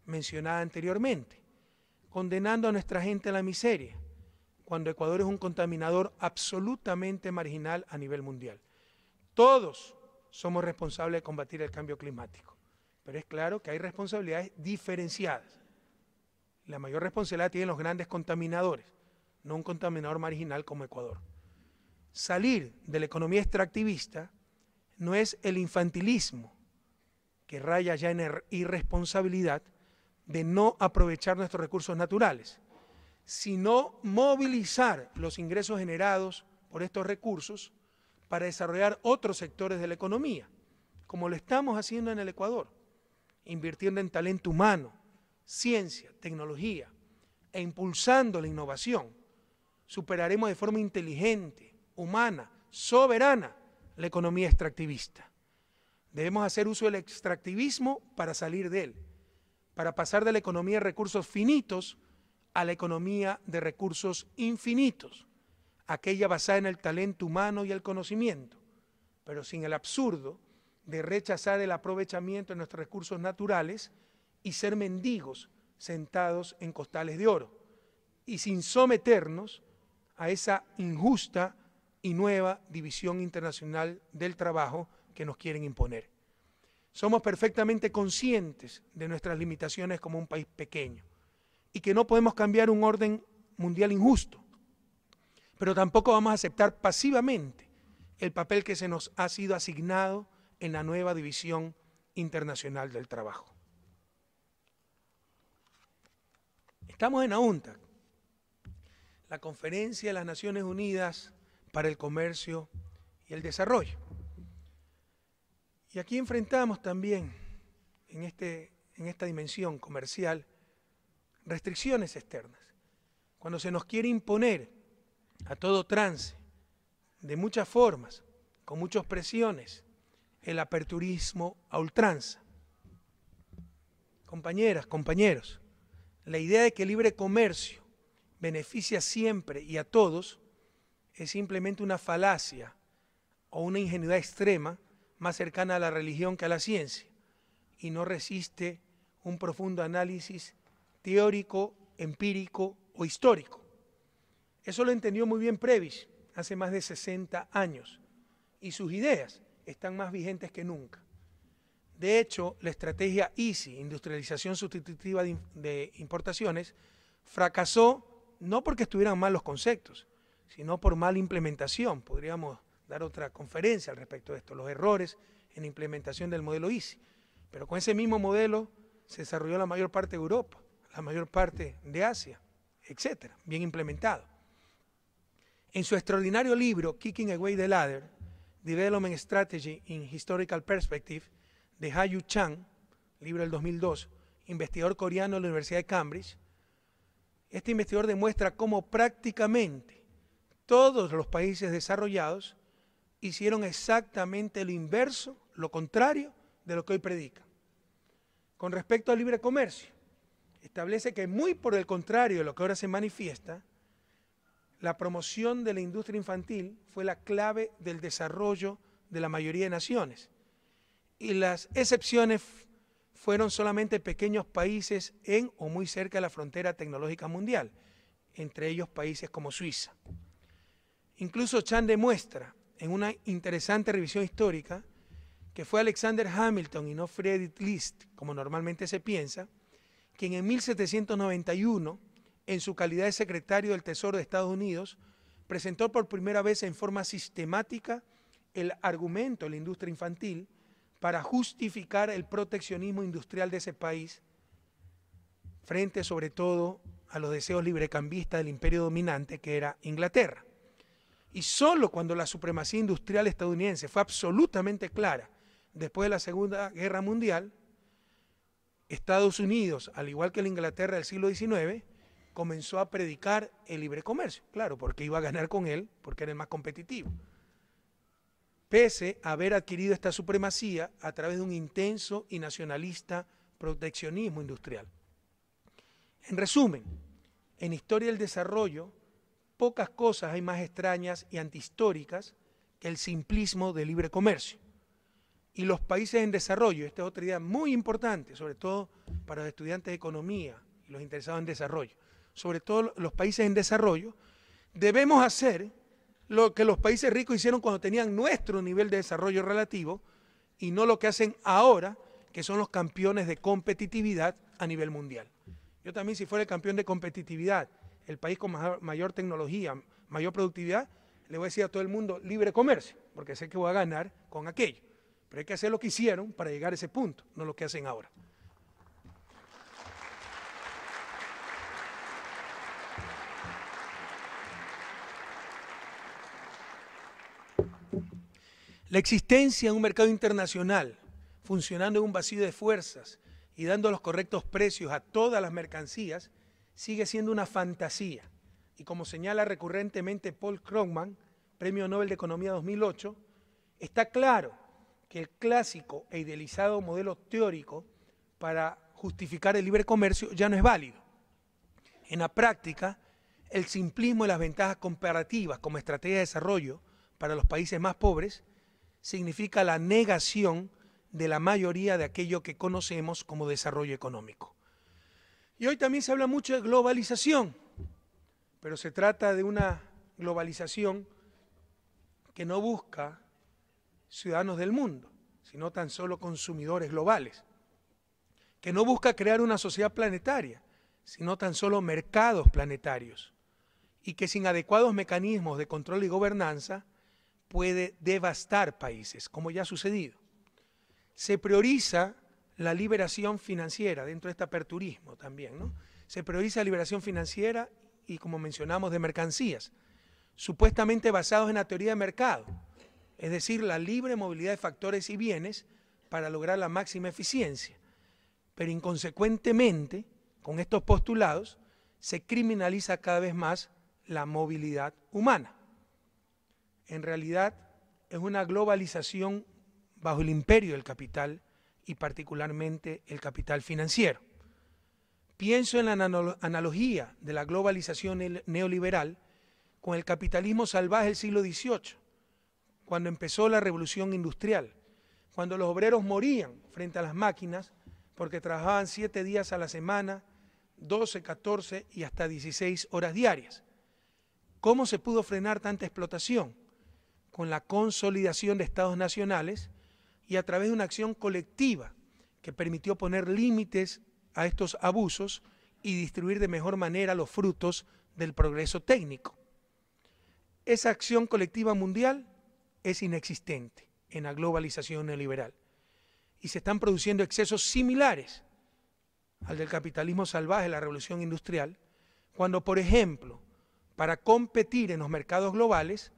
mencionada anteriormente, condenando a nuestra gente a la miseria, cuando Ecuador es un contaminador absolutamente marginal a nivel mundial. Todos somos responsables de combatir el cambio climático. Pero es claro que hay responsabilidades diferenciadas. La mayor responsabilidad tienen los grandes contaminadores, no un contaminador marginal como Ecuador. Salir de la economía extractivista no es el infantilismo, que raya ya en irresponsabilidad, de no aprovechar nuestros recursos naturales, sino movilizar los ingresos generados por estos recursos para desarrollar otros sectores de la economía, como lo estamos haciendo en el Ecuador, invirtiendo en talento humano, ciencia, tecnología e impulsando la innovación. Superaremos de forma inteligente, humana, soberana la economía extractivista. Debemos hacer uso del extractivismo para salir de él, para pasar de la economía de recursos finitos a la economía de recursos infinitos aquella basada en el talento humano y el conocimiento, pero sin el absurdo de rechazar el aprovechamiento de nuestros recursos naturales y ser mendigos sentados en costales de oro, y sin someternos a esa injusta y nueva división internacional del trabajo que nos quieren imponer. Somos perfectamente conscientes de nuestras limitaciones como un país pequeño y que no podemos cambiar un orden mundial injusto, pero tampoco vamos a aceptar pasivamente el papel que se nos ha sido asignado en la nueva División Internacional del Trabajo. Estamos en AUNTAC, la Conferencia de las Naciones Unidas para el Comercio y el Desarrollo. Y aquí enfrentamos también, en, este, en esta dimensión comercial, restricciones externas. Cuando se nos quiere imponer a todo trance, de muchas formas, con muchas presiones, el aperturismo a ultranza. Compañeras, compañeros, la idea de que el libre comercio beneficia siempre y a todos es simplemente una falacia o una ingenuidad extrema más cercana a la religión que a la ciencia y no resiste un profundo análisis teórico, empírico o histórico. Eso lo entendió muy bien Previs hace más de 60 años y sus ideas están más vigentes que nunca. De hecho, la estrategia EASY, industrialización sustitutiva de importaciones, fracasó no porque estuvieran mal los conceptos, sino por mala implementación. Podríamos dar otra conferencia al respecto de esto, los errores en implementación del modelo EASY. Pero con ese mismo modelo se desarrolló la mayor parte de Europa, la mayor parte de Asia, etcétera, bien implementado. En su extraordinario libro, Kicking Away the Ladder, Development Strategy in Historical Perspective, de Hayu Chang, libro del 2002, investigador coreano de la Universidad de Cambridge, este investigador demuestra cómo prácticamente todos los países desarrollados hicieron exactamente lo inverso, lo contrario de lo que hoy predica. Con respecto al libre comercio, establece que muy por el contrario de lo que ahora se manifiesta, la promoción de la industria infantil fue la clave del desarrollo de la mayoría de naciones. Y las excepciones fueron solamente pequeños países en o muy cerca de la frontera tecnológica mundial, entre ellos países como Suiza. Incluso Chan demuestra en una interesante revisión histórica que fue Alexander Hamilton y no Friedrich List, como normalmente se piensa, quien en 1791 en su calidad de secretario del Tesoro de Estados Unidos, presentó por primera vez en forma sistemática el argumento de la industria infantil para justificar el proteccionismo industrial de ese país frente sobre todo a los deseos librecambistas del imperio dominante que era Inglaterra. Y solo cuando la supremacía industrial estadounidense fue absolutamente clara después de la Segunda Guerra Mundial, Estados Unidos, al igual que la Inglaterra del siglo XIX, comenzó a predicar el libre comercio. Claro, porque iba a ganar con él, porque era el más competitivo. Pese a haber adquirido esta supremacía a través de un intenso y nacionalista proteccionismo industrial. En resumen, en historia del desarrollo, pocas cosas hay más extrañas y antihistóricas que el simplismo del libre comercio. Y los países en desarrollo, esta es otra idea muy importante, sobre todo para los estudiantes de economía y los interesados en desarrollo sobre todo los países en desarrollo, debemos hacer lo que los países ricos hicieron cuando tenían nuestro nivel de desarrollo relativo y no lo que hacen ahora, que son los campeones de competitividad a nivel mundial. Yo también si fuera el campeón de competitividad, el país con mayor tecnología, mayor productividad, le voy a decir a todo el mundo libre comercio, porque sé que voy a ganar con aquello. Pero hay que hacer lo que hicieron para llegar a ese punto, no lo que hacen ahora. La existencia de un mercado internacional, funcionando en un vacío de fuerzas y dando los correctos precios a todas las mercancías, sigue siendo una fantasía. Y como señala recurrentemente Paul Krugman, Premio Nobel de Economía 2008, está claro que el clásico e idealizado modelo teórico para justificar el libre comercio ya no es válido. En la práctica, el simplismo de las ventajas comparativas como estrategia de desarrollo para los países más pobres significa la negación de la mayoría de aquello que conocemos como desarrollo económico. Y hoy también se habla mucho de globalización, pero se trata de una globalización que no busca ciudadanos del mundo, sino tan solo consumidores globales, que no busca crear una sociedad planetaria, sino tan solo mercados planetarios, y que sin adecuados mecanismos de control y gobernanza puede devastar países, como ya ha sucedido. Se prioriza la liberación financiera dentro de este aperturismo también, ¿no? Se prioriza la liberación financiera y, como mencionamos, de mercancías, supuestamente basados en la teoría de mercado, es decir, la libre movilidad de factores y bienes para lograr la máxima eficiencia. Pero inconsecuentemente, con estos postulados, se criminaliza cada vez más la movilidad humana en realidad es una globalización bajo el imperio del capital y particularmente el capital financiero. Pienso en la analogía de la globalización neoliberal con el capitalismo salvaje del siglo XVIII, cuando empezó la revolución industrial, cuando los obreros morían frente a las máquinas porque trabajaban siete días a la semana, 12, 14 y hasta 16 horas diarias. ¿Cómo se pudo frenar tanta explotación? con la consolidación de estados nacionales y a través de una acción colectiva que permitió poner límites a estos abusos y distribuir de mejor manera los frutos del progreso técnico. Esa acción colectiva mundial es inexistente en la globalización neoliberal y se están produciendo excesos similares al del capitalismo salvaje, la revolución industrial, cuando, por ejemplo, para competir en los mercados globales,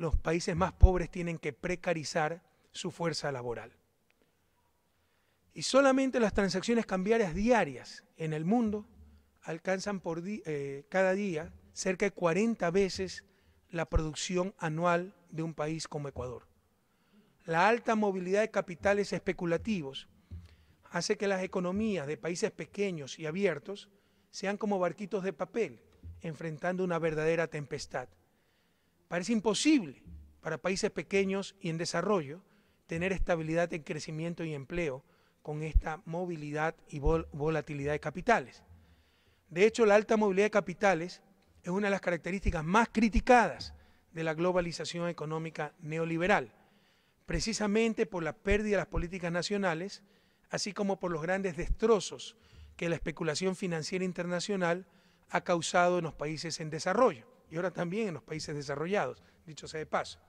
los países más pobres tienen que precarizar su fuerza laboral. Y solamente las transacciones cambiarias diarias en el mundo alcanzan por eh, cada día cerca de 40 veces la producción anual de un país como Ecuador. La alta movilidad de capitales especulativos hace que las economías de países pequeños y abiertos sean como barquitos de papel, enfrentando una verdadera tempestad. Parece imposible para países pequeños y en desarrollo tener estabilidad en crecimiento y empleo con esta movilidad y volatilidad de capitales. De hecho, la alta movilidad de capitales es una de las características más criticadas de la globalización económica neoliberal, precisamente por la pérdida de las políticas nacionales, así como por los grandes destrozos que la especulación financiera internacional ha causado en los países en desarrollo y ahora también en los países desarrollados, dicho sea de paso.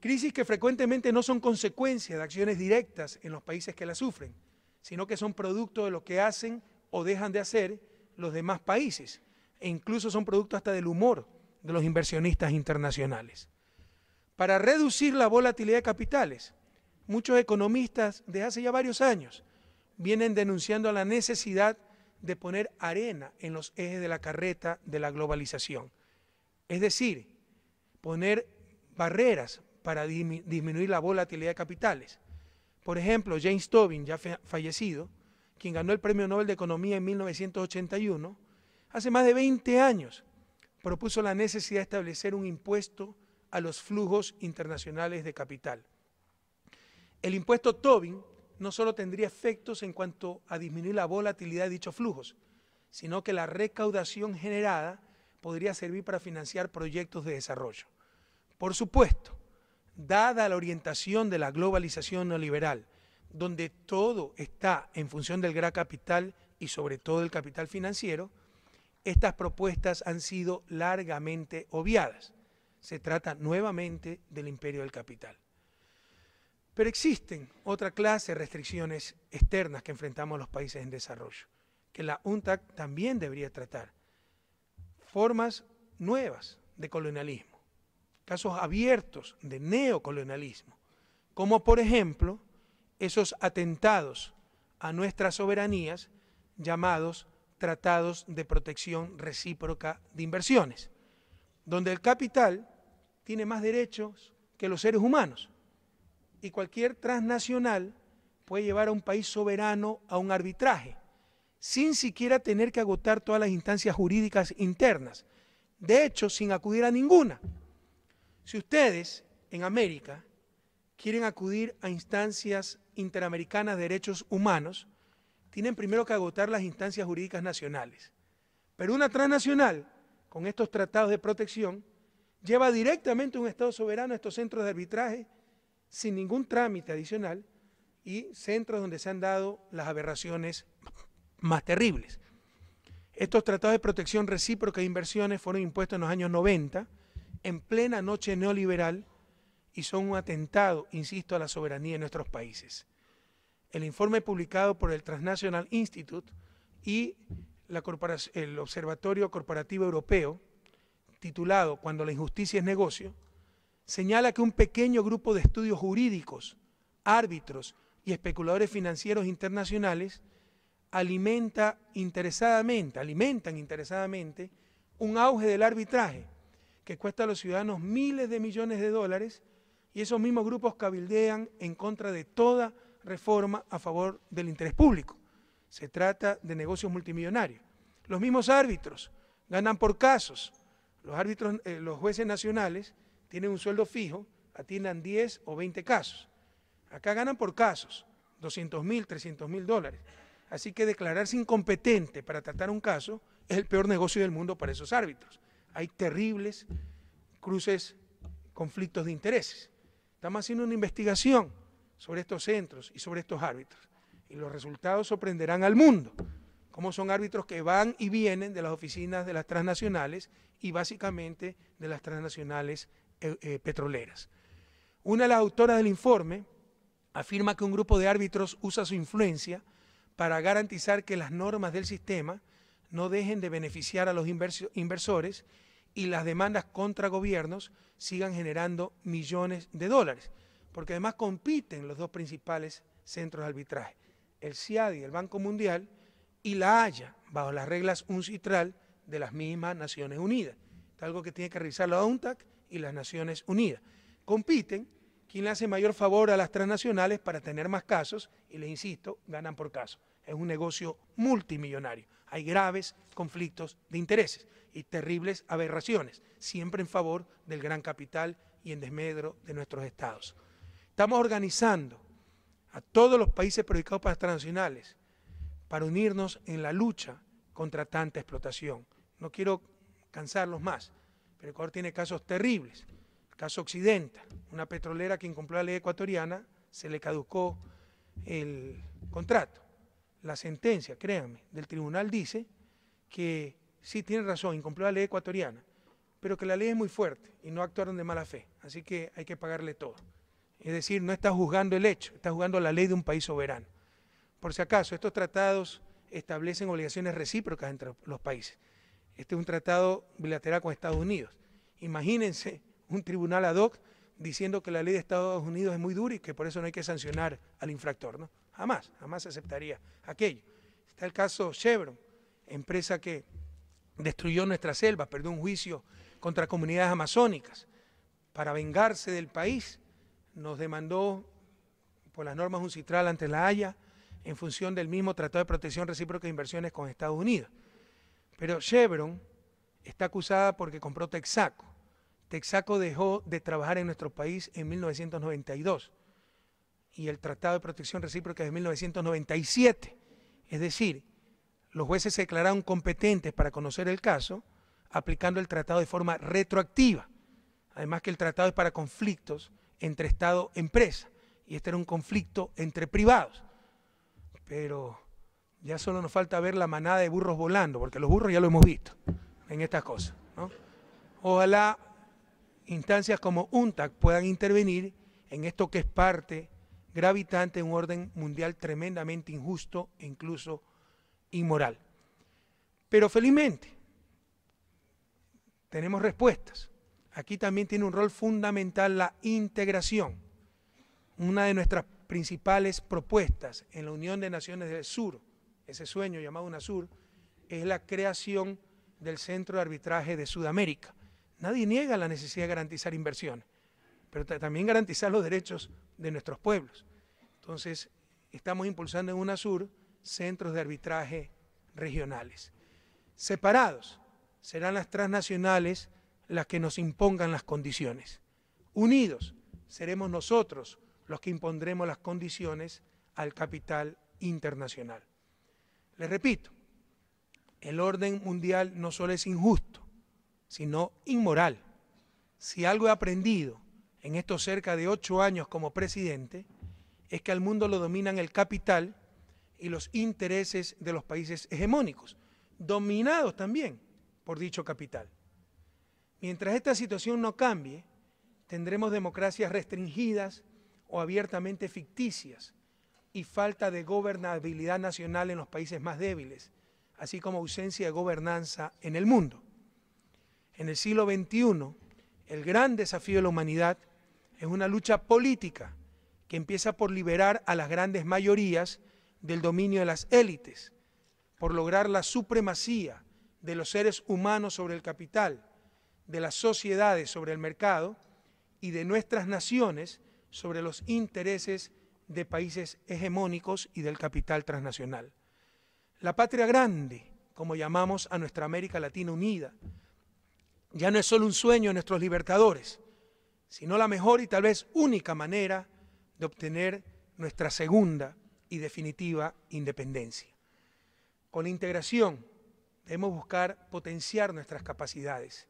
Crisis que frecuentemente no son consecuencia de acciones directas en los países que las sufren, sino que son producto de lo que hacen o dejan de hacer los demás países, e incluso son producto hasta del humor de los inversionistas internacionales. Para reducir la volatilidad de capitales, muchos economistas desde hace ya varios años vienen denunciando la necesidad de poner arena en los ejes de la carreta de la globalización es decir, poner barreras para disminuir la volatilidad de capitales. Por ejemplo, James Tobin, ya fallecido, quien ganó el Premio Nobel de Economía en 1981, hace más de 20 años propuso la necesidad de establecer un impuesto a los flujos internacionales de capital. El impuesto Tobin no solo tendría efectos en cuanto a disminuir la volatilidad de dichos flujos, sino que la recaudación generada podría servir para financiar proyectos de desarrollo. Por supuesto, dada la orientación de la globalización neoliberal, donde todo está en función del gran capital y sobre todo el capital financiero, estas propuestas han sido largamente obviadas. Se trata nuevamente del imperio del capital. Pero existen otra clase de restricciones externas que enfrentamos los países en desarrollo, que la UNTAC también debería tratar, formas nuevas de colonialismo, casos abiertos de neocolonialismo, como por ejemplo esos atentados a nuestras soberanías llamados tratados de protección recíproca de inversiones, donde el capital tiene más derechos que los seres humanos y cualquier transnacional puede llevar a un país soberano a un arbitraje sin siquiera tener que agotar todas las instancias jurídicas internas. De hecho, sin acudir a ninguna. Si ustedes en América quieren acudir a instancias interamericanas de derechos humanos, tienen primero que agotar las instancias jurídicas nacionales. Pero una transnacional, con estos tratados de protección, lleva directamente un Estado soberano a estos centros de arbitraje sin ningún trámite adicional y centros donde se han dado las aberraciones más terribles. Estos tratados de protección recíproca de inversiones fueron impuestos en los años 90, en plena noche neoliberal, y son un atentado, insisto, a la soberanía de nuestros países. El informe publicado por el Transnational Institute y el Observatorio Corporativo Europeo, titulado Cuando la injusticia es negocio, señala que un pequeño grupo de estudios jurídicos, árbitros y especuladores financieros internacionales alimenta interesadamente, alimentan interesadamente un auge del arbitraje que cuesta a los ciudadanos miles de millones de dólares y esos mismos grupos cabildean en contra de toda reforma a favor del interés público. Se trata de negocios multimillonarios. Los mismos árbitros ganan por casos. Los árbitros, eh, los jueces nacionales tienen un sueldo fijo, atiendan 10 o 20 casos. Acá ganan por casos, 200 mil, 300 mil dólares. Así que declararse incompetente para tratar un caso es el peor negocio del mundo para esos árbitros. Hay terribles cruces, conflictos de intereses. Estamos haciendo una investigación sobre estos centros y sobre estos árbitros. Y los resultados sorprenderán al mundo, como son árbitros que van y vienen de las oficinas de las transnacionales y básicamente de las transnacionales eh, eh, petroleras. Una de las autoras del informe afirma que un grupo de árbitros usa su influencia para garantizar que las normas del sistema no dejen de beneficiar a los inversores y las demandas contra gobiernos sigan generando millones de dólares, porque además compiten los dos principales centros de arbitraje, el CIADI, el Banco Mundial, y la Haya, bajo las reglas uncitral de las mismas Naciones Unidas. Es algo que tiene que revisar la UNTAC y las Naciones Unidas. Compiten quien le hace mayor favor a las transnacionales para tener más casos y, les insisto, ganan por caso. Es un negocio multimillonario. Hay graves conflictos de intereses y terribles aberraciones, siempre en favor del gran capital y en desmedro de nuestros estados. Estamos organizando a todos los países predicados para las transnacionales para unirnos en la lucha contra tanta explotación. No quiero cansarlos más, pero Ecuador tiene casos terribles caso Occidental, una petrolera que incumplió la ley ecuatoriana, se le caducó el contrato. La sentencia, créanme, del tribunal dice que sí tiene razón, incumplió la ley ecuatoriana, pero que la ley es muy fuerte y no actuaron de mala fe, así que hay que pagarle todo. Es decir, no está juzgando el hecho, está juzgando la ley de un país soberano. Por si acaso, estos tratados establecen obligaciones recíprocas entre los países. Este es un tratado bilateral con Estados Unidos. Imagínense un tribunal ad hoc diciendo que la ley de Estados Unidos es muy dura y que por eso no hay que sancionar al infractor. ¿no? Jamás, jamás aceptaría aquello. Está el caso Chevron, empresa que destruyó nuestra selva, perdió un juicio contra comunidades amazónicas. Para vengarse del país, nos demandó por las normas citral ante la Haya en función del mismo Tratado de Protección Recíproca de Inversiones con Estados Unidos. Pero Chevron está acusada porque compró Texaco Texaco dejó de trabajar en nuestro país en 1992 y el Tratado de Protección Recíproca de 1997. Es decir, los jueces se declararon competentes para conocer el caso aplicando el tratado de forma retroactiva. Además que el tratado es para conflictos entre Estado-empresa y este era un conflicto entre privados. Pero ya solo nos falta ver la manada de burros volando, porque los burros ya lo hemos visto en estas cosas. Ojalá instancias como UNTAC puedan intervenir en esto que es parte gravitante de un orden mundial tremendamente injusto e incluso inmoral. Pero felizmente tenemos respuestas. Aquí también tiene un rol fundamental la integración. Una de nuestras principales propuestas en la Unión de Naciones del Sur, ese sueño llamado UNASUR, es la creación del Centro de Arbitraje de Sudamérica, Nadie niega la necesidad de garantizar inversión, pero también garantizar los derechos de nuestros pueblos. Entonces, estamos impulsando en UNASUR centros de arbitraje regionales. Separados serán las transnacionales las que nos impongan las condiciones. Unidos seremos nosotros los que impondremos las condiciones al capital internacional. Les repito, el orden mundial no solo es injusto, sino inmoral. Si algo he aprendido en estos cerca de ocho años como presidente, es que al mundo lo dominan el capital y los intereses de los países hegemónicos, dominados también por dicho capital. Mientras esta situación no cambie, tendremos democracias restringidas o abiertamente ficticias y falta de gobernabilidad nacional en los países más débiles, así como ausencia de gobernanza en el mundo en el siglo XXI, el gran desafío de la humanidad es una lucha política que empieza por liberar a las grandes mayorías del dominio de las élites, por lograr la supremacía de los seres humanos sobre el capital, de las sociedades sobre el mercado y de nuestras naciones sobre los intereses de países hegemónicos y del capital transnacional. La patria grande, como llamamos a nuestra América Latina unida, ya no es solo un sueño de nuestros libertadores, sino la mejor y tal vez única manera de obtener nuestra segunda y definitiva independencia. Con la integración debemos buscar potenciar nuestras capacidades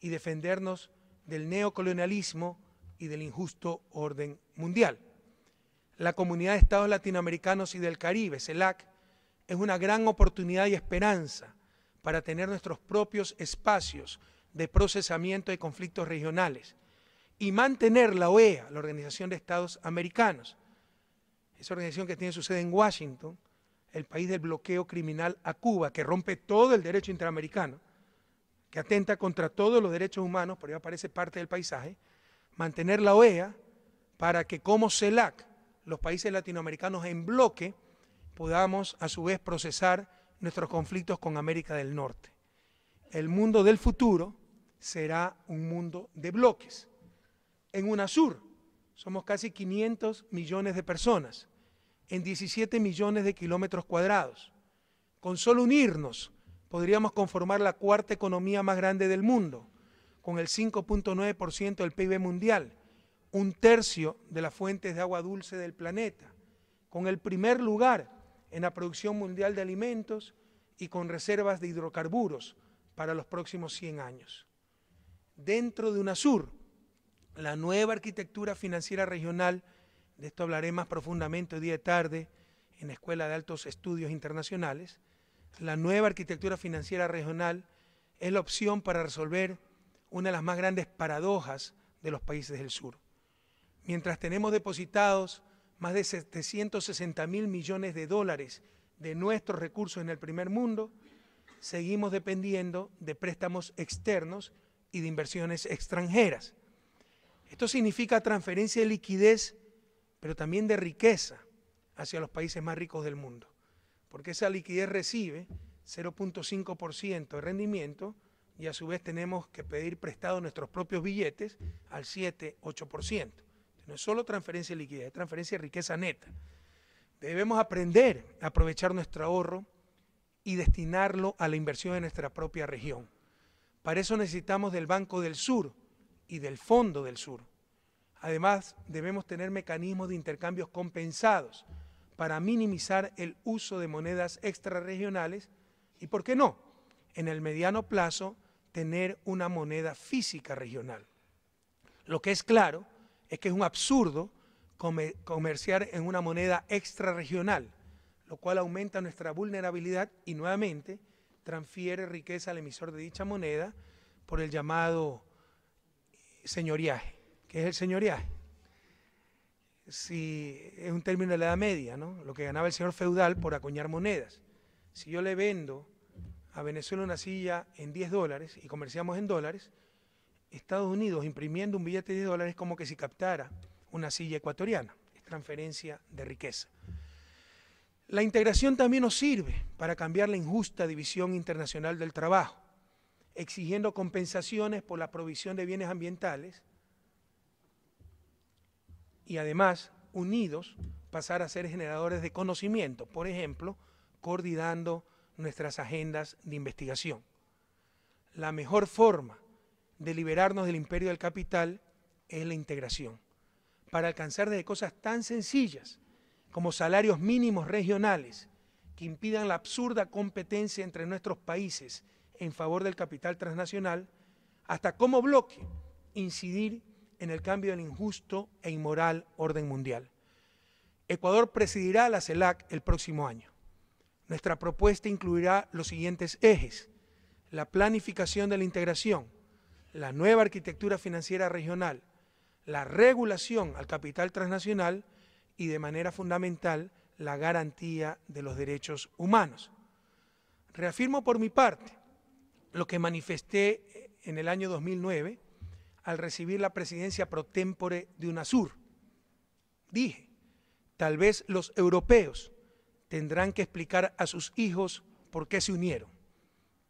y defendernos del neocolonialismo y del injusto orden mundial. La Comunidad de Estados Latinoamericanos y del Caribe, CELAC, es una gran oportunidad y esperanza para tener nuestros propios espacios de procesamiento de conflictos regionales y mantener la OEA, la Organización de Estados Americanos, esa organización que tiene su sede en Washington, el país del bloqueo criminal a Cuba, que rompe todo el derecho interamericano, que atenta contra todos los derechos humanos, por ahí aparece parte del paisaje, mantener la OEA para que como CELAC, los países latinoamericanos en bloque, podamos a su vez procesar nuestros conflictos con América del Norte. El mundo del futuro será un mundo de bloques. En UNASUR somos casi 500 millones de personas, en 17 millones de kilómetros cuadrados. Con solo unirnos podríamos conformar la cuarta economía más grande del mundo, con el 5.9% del PIB mundial, un tercio de las fuentes de agua dulce del planeta, con el primer lugar en la producción mundial de alimentos y con reservas de hidrocarburos para los próximos 100 años dentro de UNASUR, la nueva arquitectura financiera regional, de esto hablaré más profundamente hoy día de tarde en la Escuela de Altos Estudios Internacionales, la nueva arquitectura financiera regional es la opción para resolver una de las más grandes paradojas de los países del sur. Mientras tenemos depositados más de 760 mil millones de dólares de nuestros recursos en el primer mundo, seguimos dependiendo de préstamos externos y de inversiones extranjeras. Esto significa transferencia de liquidez, pero también de riqueza hacia los países más ricos del mundo, porque esa liquidez recibe 0.5% de rendimiento y a su vez tenemos que pedir prestado nuestros propios billetes al 7-8%. No es solo transferencia de liquidez, es transferencia de riqueza neta. Debemos aprender a aprovechar nuestro ahorro y destinarlo a la inversión de nuestra propia región. Para eso necesitamos del Banco del Sur y del Fondo del Sur. Además, debemos tener mecanismos de intercambios compensados para minimizar el uso de monedas extrarregionales y, ¿por qué no?, en el mediano plazo, tener una moneda física regional. Lo que es claro es que es un absurdo comerciar en una moneda extrarregional, lo cual aumenta nuestra vulnerabilidad y, nuevamente, transfiere riqueza al emisor de dicha moneda por el llamado señoriaje. ¿Qué es el señoriaje? Si es un término de la Edad Media, Lo que ganaba el señor feudal por acuñar monedas. Si yo le vendo a Venezuela una silla en 10 dólares y comerciamos en dólares, Estados Unidos imprimiendo un billete de 10 dólares como que si captara una silla ecuatoriana. Es transferencia de riqueza. La integración también nos sirve para cambiar la injusta división internacional del trabajo, exigiendo compensaciones por la provisión de bienes ambientales y además, unidos, pasar a ser generadores de conocimiento, por ejemplo, coordinando nuestras agendas de investigación. La mejor forma de liberarnos del imperio del capital es la integración, para alcanzar desde cosas tan sencillas como salarios mínimos regionales que impidan la absurda competencia entre nuestros países en favor del capital transnacional, hasta como bloque incidir en el cambio del injusto e inmoral orden mundial. Ecuador presidirá la CELAC el próximo año. Nuestra propuesta incluirá los siguientes ejes. La planificación de la integración, la nueva arquitectura financiera regional, la regulación al capital transnacional y de manera fundamental la garantía de los derechos humanos. Reafirmo por mi parte lo que manifesté en el año 2009 al recibir la presidencia pro tempore de UNASUR. Dije, tal vez los europeos tendrán que explicar a sus hijos por qué se unieron,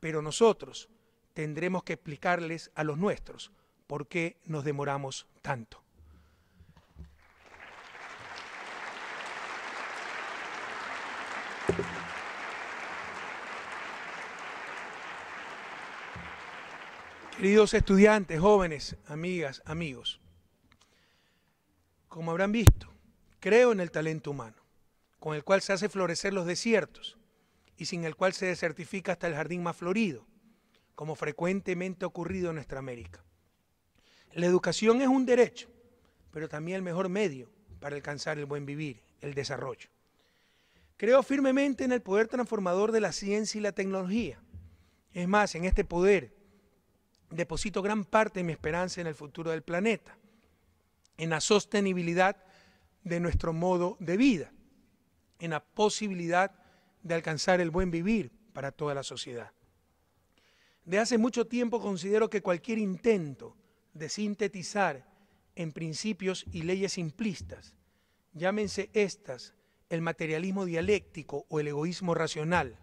pero nosotros tendremos que explicarles a los nuestros por qué nos demoramos tanto. Queridos estudiantes, jóvenes, amigas, amigos, como habrán visto, creo en el talento humano, con el cual se hace florecer los desiertos y sin el cual se desertifica hasta el jardín más florido, como frecuentemente ha ocurrido en nuestra América. La educación es un derecho, pero también el mejor medio para alcanzar el buen vivir, el desarrollo. Creo firmemente en el poder transformador de la ciencia y la tecnología. Es más, en este poder deposito gran parte de mi esperanza en el futuro del planeta, en la sostenibilidad de nuestro modo de vida, en la posibilidad de alcanzar el buen vivir para toda la sociedad. De hace mucho tiempo considero que cualquier intento de sintetizar en principios y leyes simplistas, llámense estas el materialismo dialéctico o el egoísmo racional,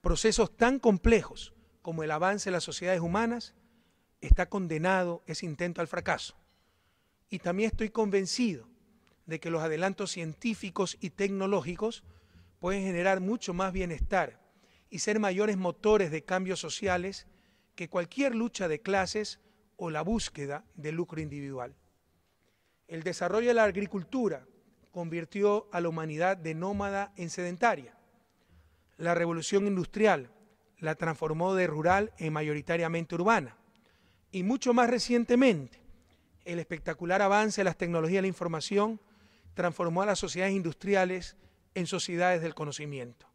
procesos tan complejos como el avance de las sociedades humanas, está condenado ese intento al fracaso. Y también estoy convencido de que los adelantos científicos y tecnológicos pueden generar mucho más bienestar y ser mayores motores de cambios sociales que cualquier lucha de clases o la búsqueda de lucro individual. El desarrollo de la agricultura convirtió a la humanidad de nómada en sedentaria. La revolución industrial la transformó de rural en mayoritariamente urbana y mucho más recientemente, el espectacular avance de las tecnologías de la información transformó a las sociedades industriales en sociedades del conocimiento.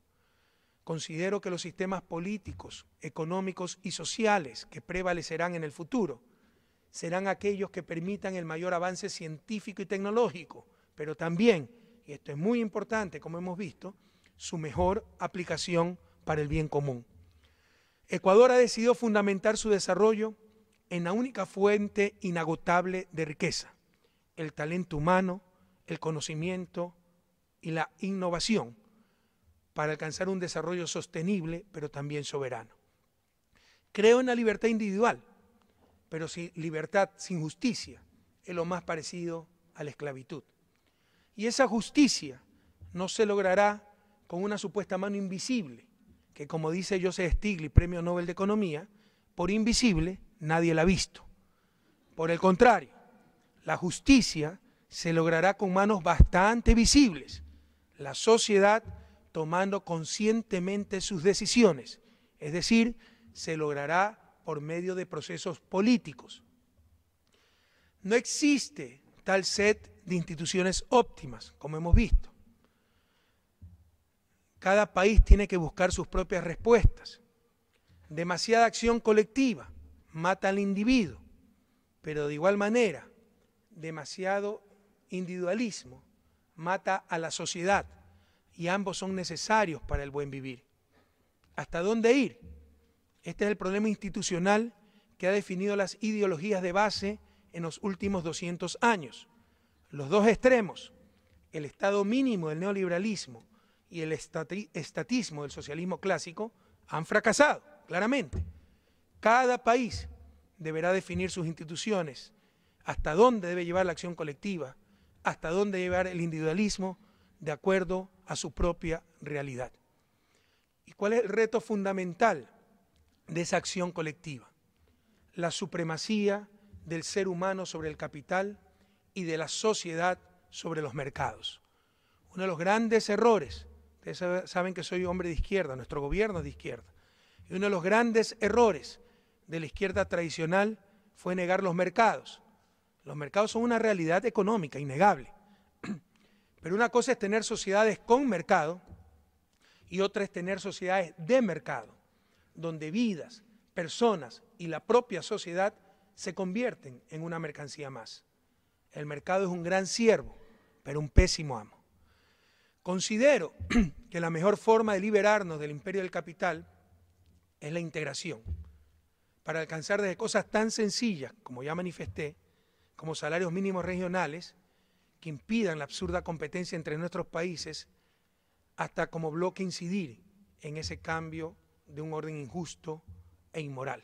Considero que los sistemas políticos, económicos y sociales que prevalecerán en el futuro serán aquellos que permitan el mayor avance científico y tecnológico, pero también, y esto es muy importante como hemos visto, su mejor aplicación para el bien común. Ecuador ha decidido fundamentar su desarrollo en la única fuente inagotable de riqueza, el talento humano, el conocimiento y la innovación, para alcanzar un desarrollo sostenible, pero también soberano. Creo en la libertad individual, pero sin libertad sin justicia es lo más parecido a la esclavitud. Y esa justicia no se logrará con una supuesta mano invisible, que como dice Joseph Stiglitz, Premio Nobel de Economía, por invisible nadie la ha visto. Por el contrario, la justicia se logrará con manos bastante visibles, la sociedad tomando conscientemente sus decisiones, es decir, se logrará por medio de procesos políticos. No existe tal set de instituciones óptimas, como hemos visto. Cada país tiene que buscar sus propias respuestas. Demasiada acción colectiva, mata al individuo, pero de igual manera, demasiado individualismo mata a la sociedad y ambos son necesarios para el buen vivir. ¿Hasta dónde ir? Este es el problema institucional que ha definido las ideologías de base en los últimos 200 años. Los dos extremos, el estado mínimo del neoliberalismo y el estatismo del socialismo clásico, han fracasado, claramente. Cada país deberá definir sus instituciones, hasta dónde debe llevar la acción colectiva, hasta dónde llevar el individualismo de acuerdo a su propia realidad. ¿Y cuál es el reto fundamental de esa acción colectiva? La supremacía del ser humano sobre el capital y de la sociedad sobre los mercados. Uno de los grandes errores, ustedes saben que soy hombre de izquierda, nuestro gobierno es de izquierda, y uno de los grandes errores de la izquierda tradicional fue negar los mercados. Los mercados son una realidad económica innegable. Pero una cosa es tener sociedades con mercado y otra es tener sociedades de mercado, donde vidas, personas y la propia sociedad se convierten en una mercancía más. El mercado es un gran siervo, pero un pésimo amo. Considero que la mejor forma de liberarnos del imperio del capital es la integración para alcanzar desde cosas tan sencillas, como ya manifesté, como salarios mínimos regionales, que impidan la absurda competencia entre nuestros países, hasta como bloque incidir en ese cambio de un orden injusto e inmoral,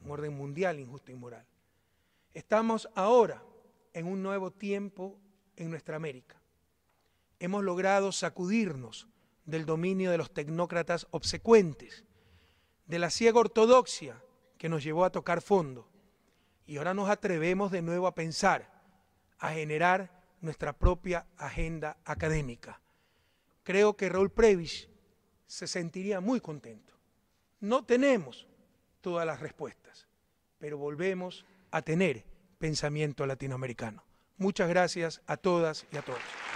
un orden mundial injusto e inmoral. Estamos ahora en un nuevo tiempo en nuestra América. Hemos logrado sacudirnos del dominio de los tecnócratas obsecuentes, de la ciega ortodoxia que nos llevó a tocar fondo. Y ahora nos atrevemos de nuevo a pensar, a generar nuestra propia agenda académica. Creo que Raúl Previs se sentiría muy contento. No tenemos todas las respuestas, pero volvemos a tener pensamiento latinoamericano. Muchas gracias a todas y a todos.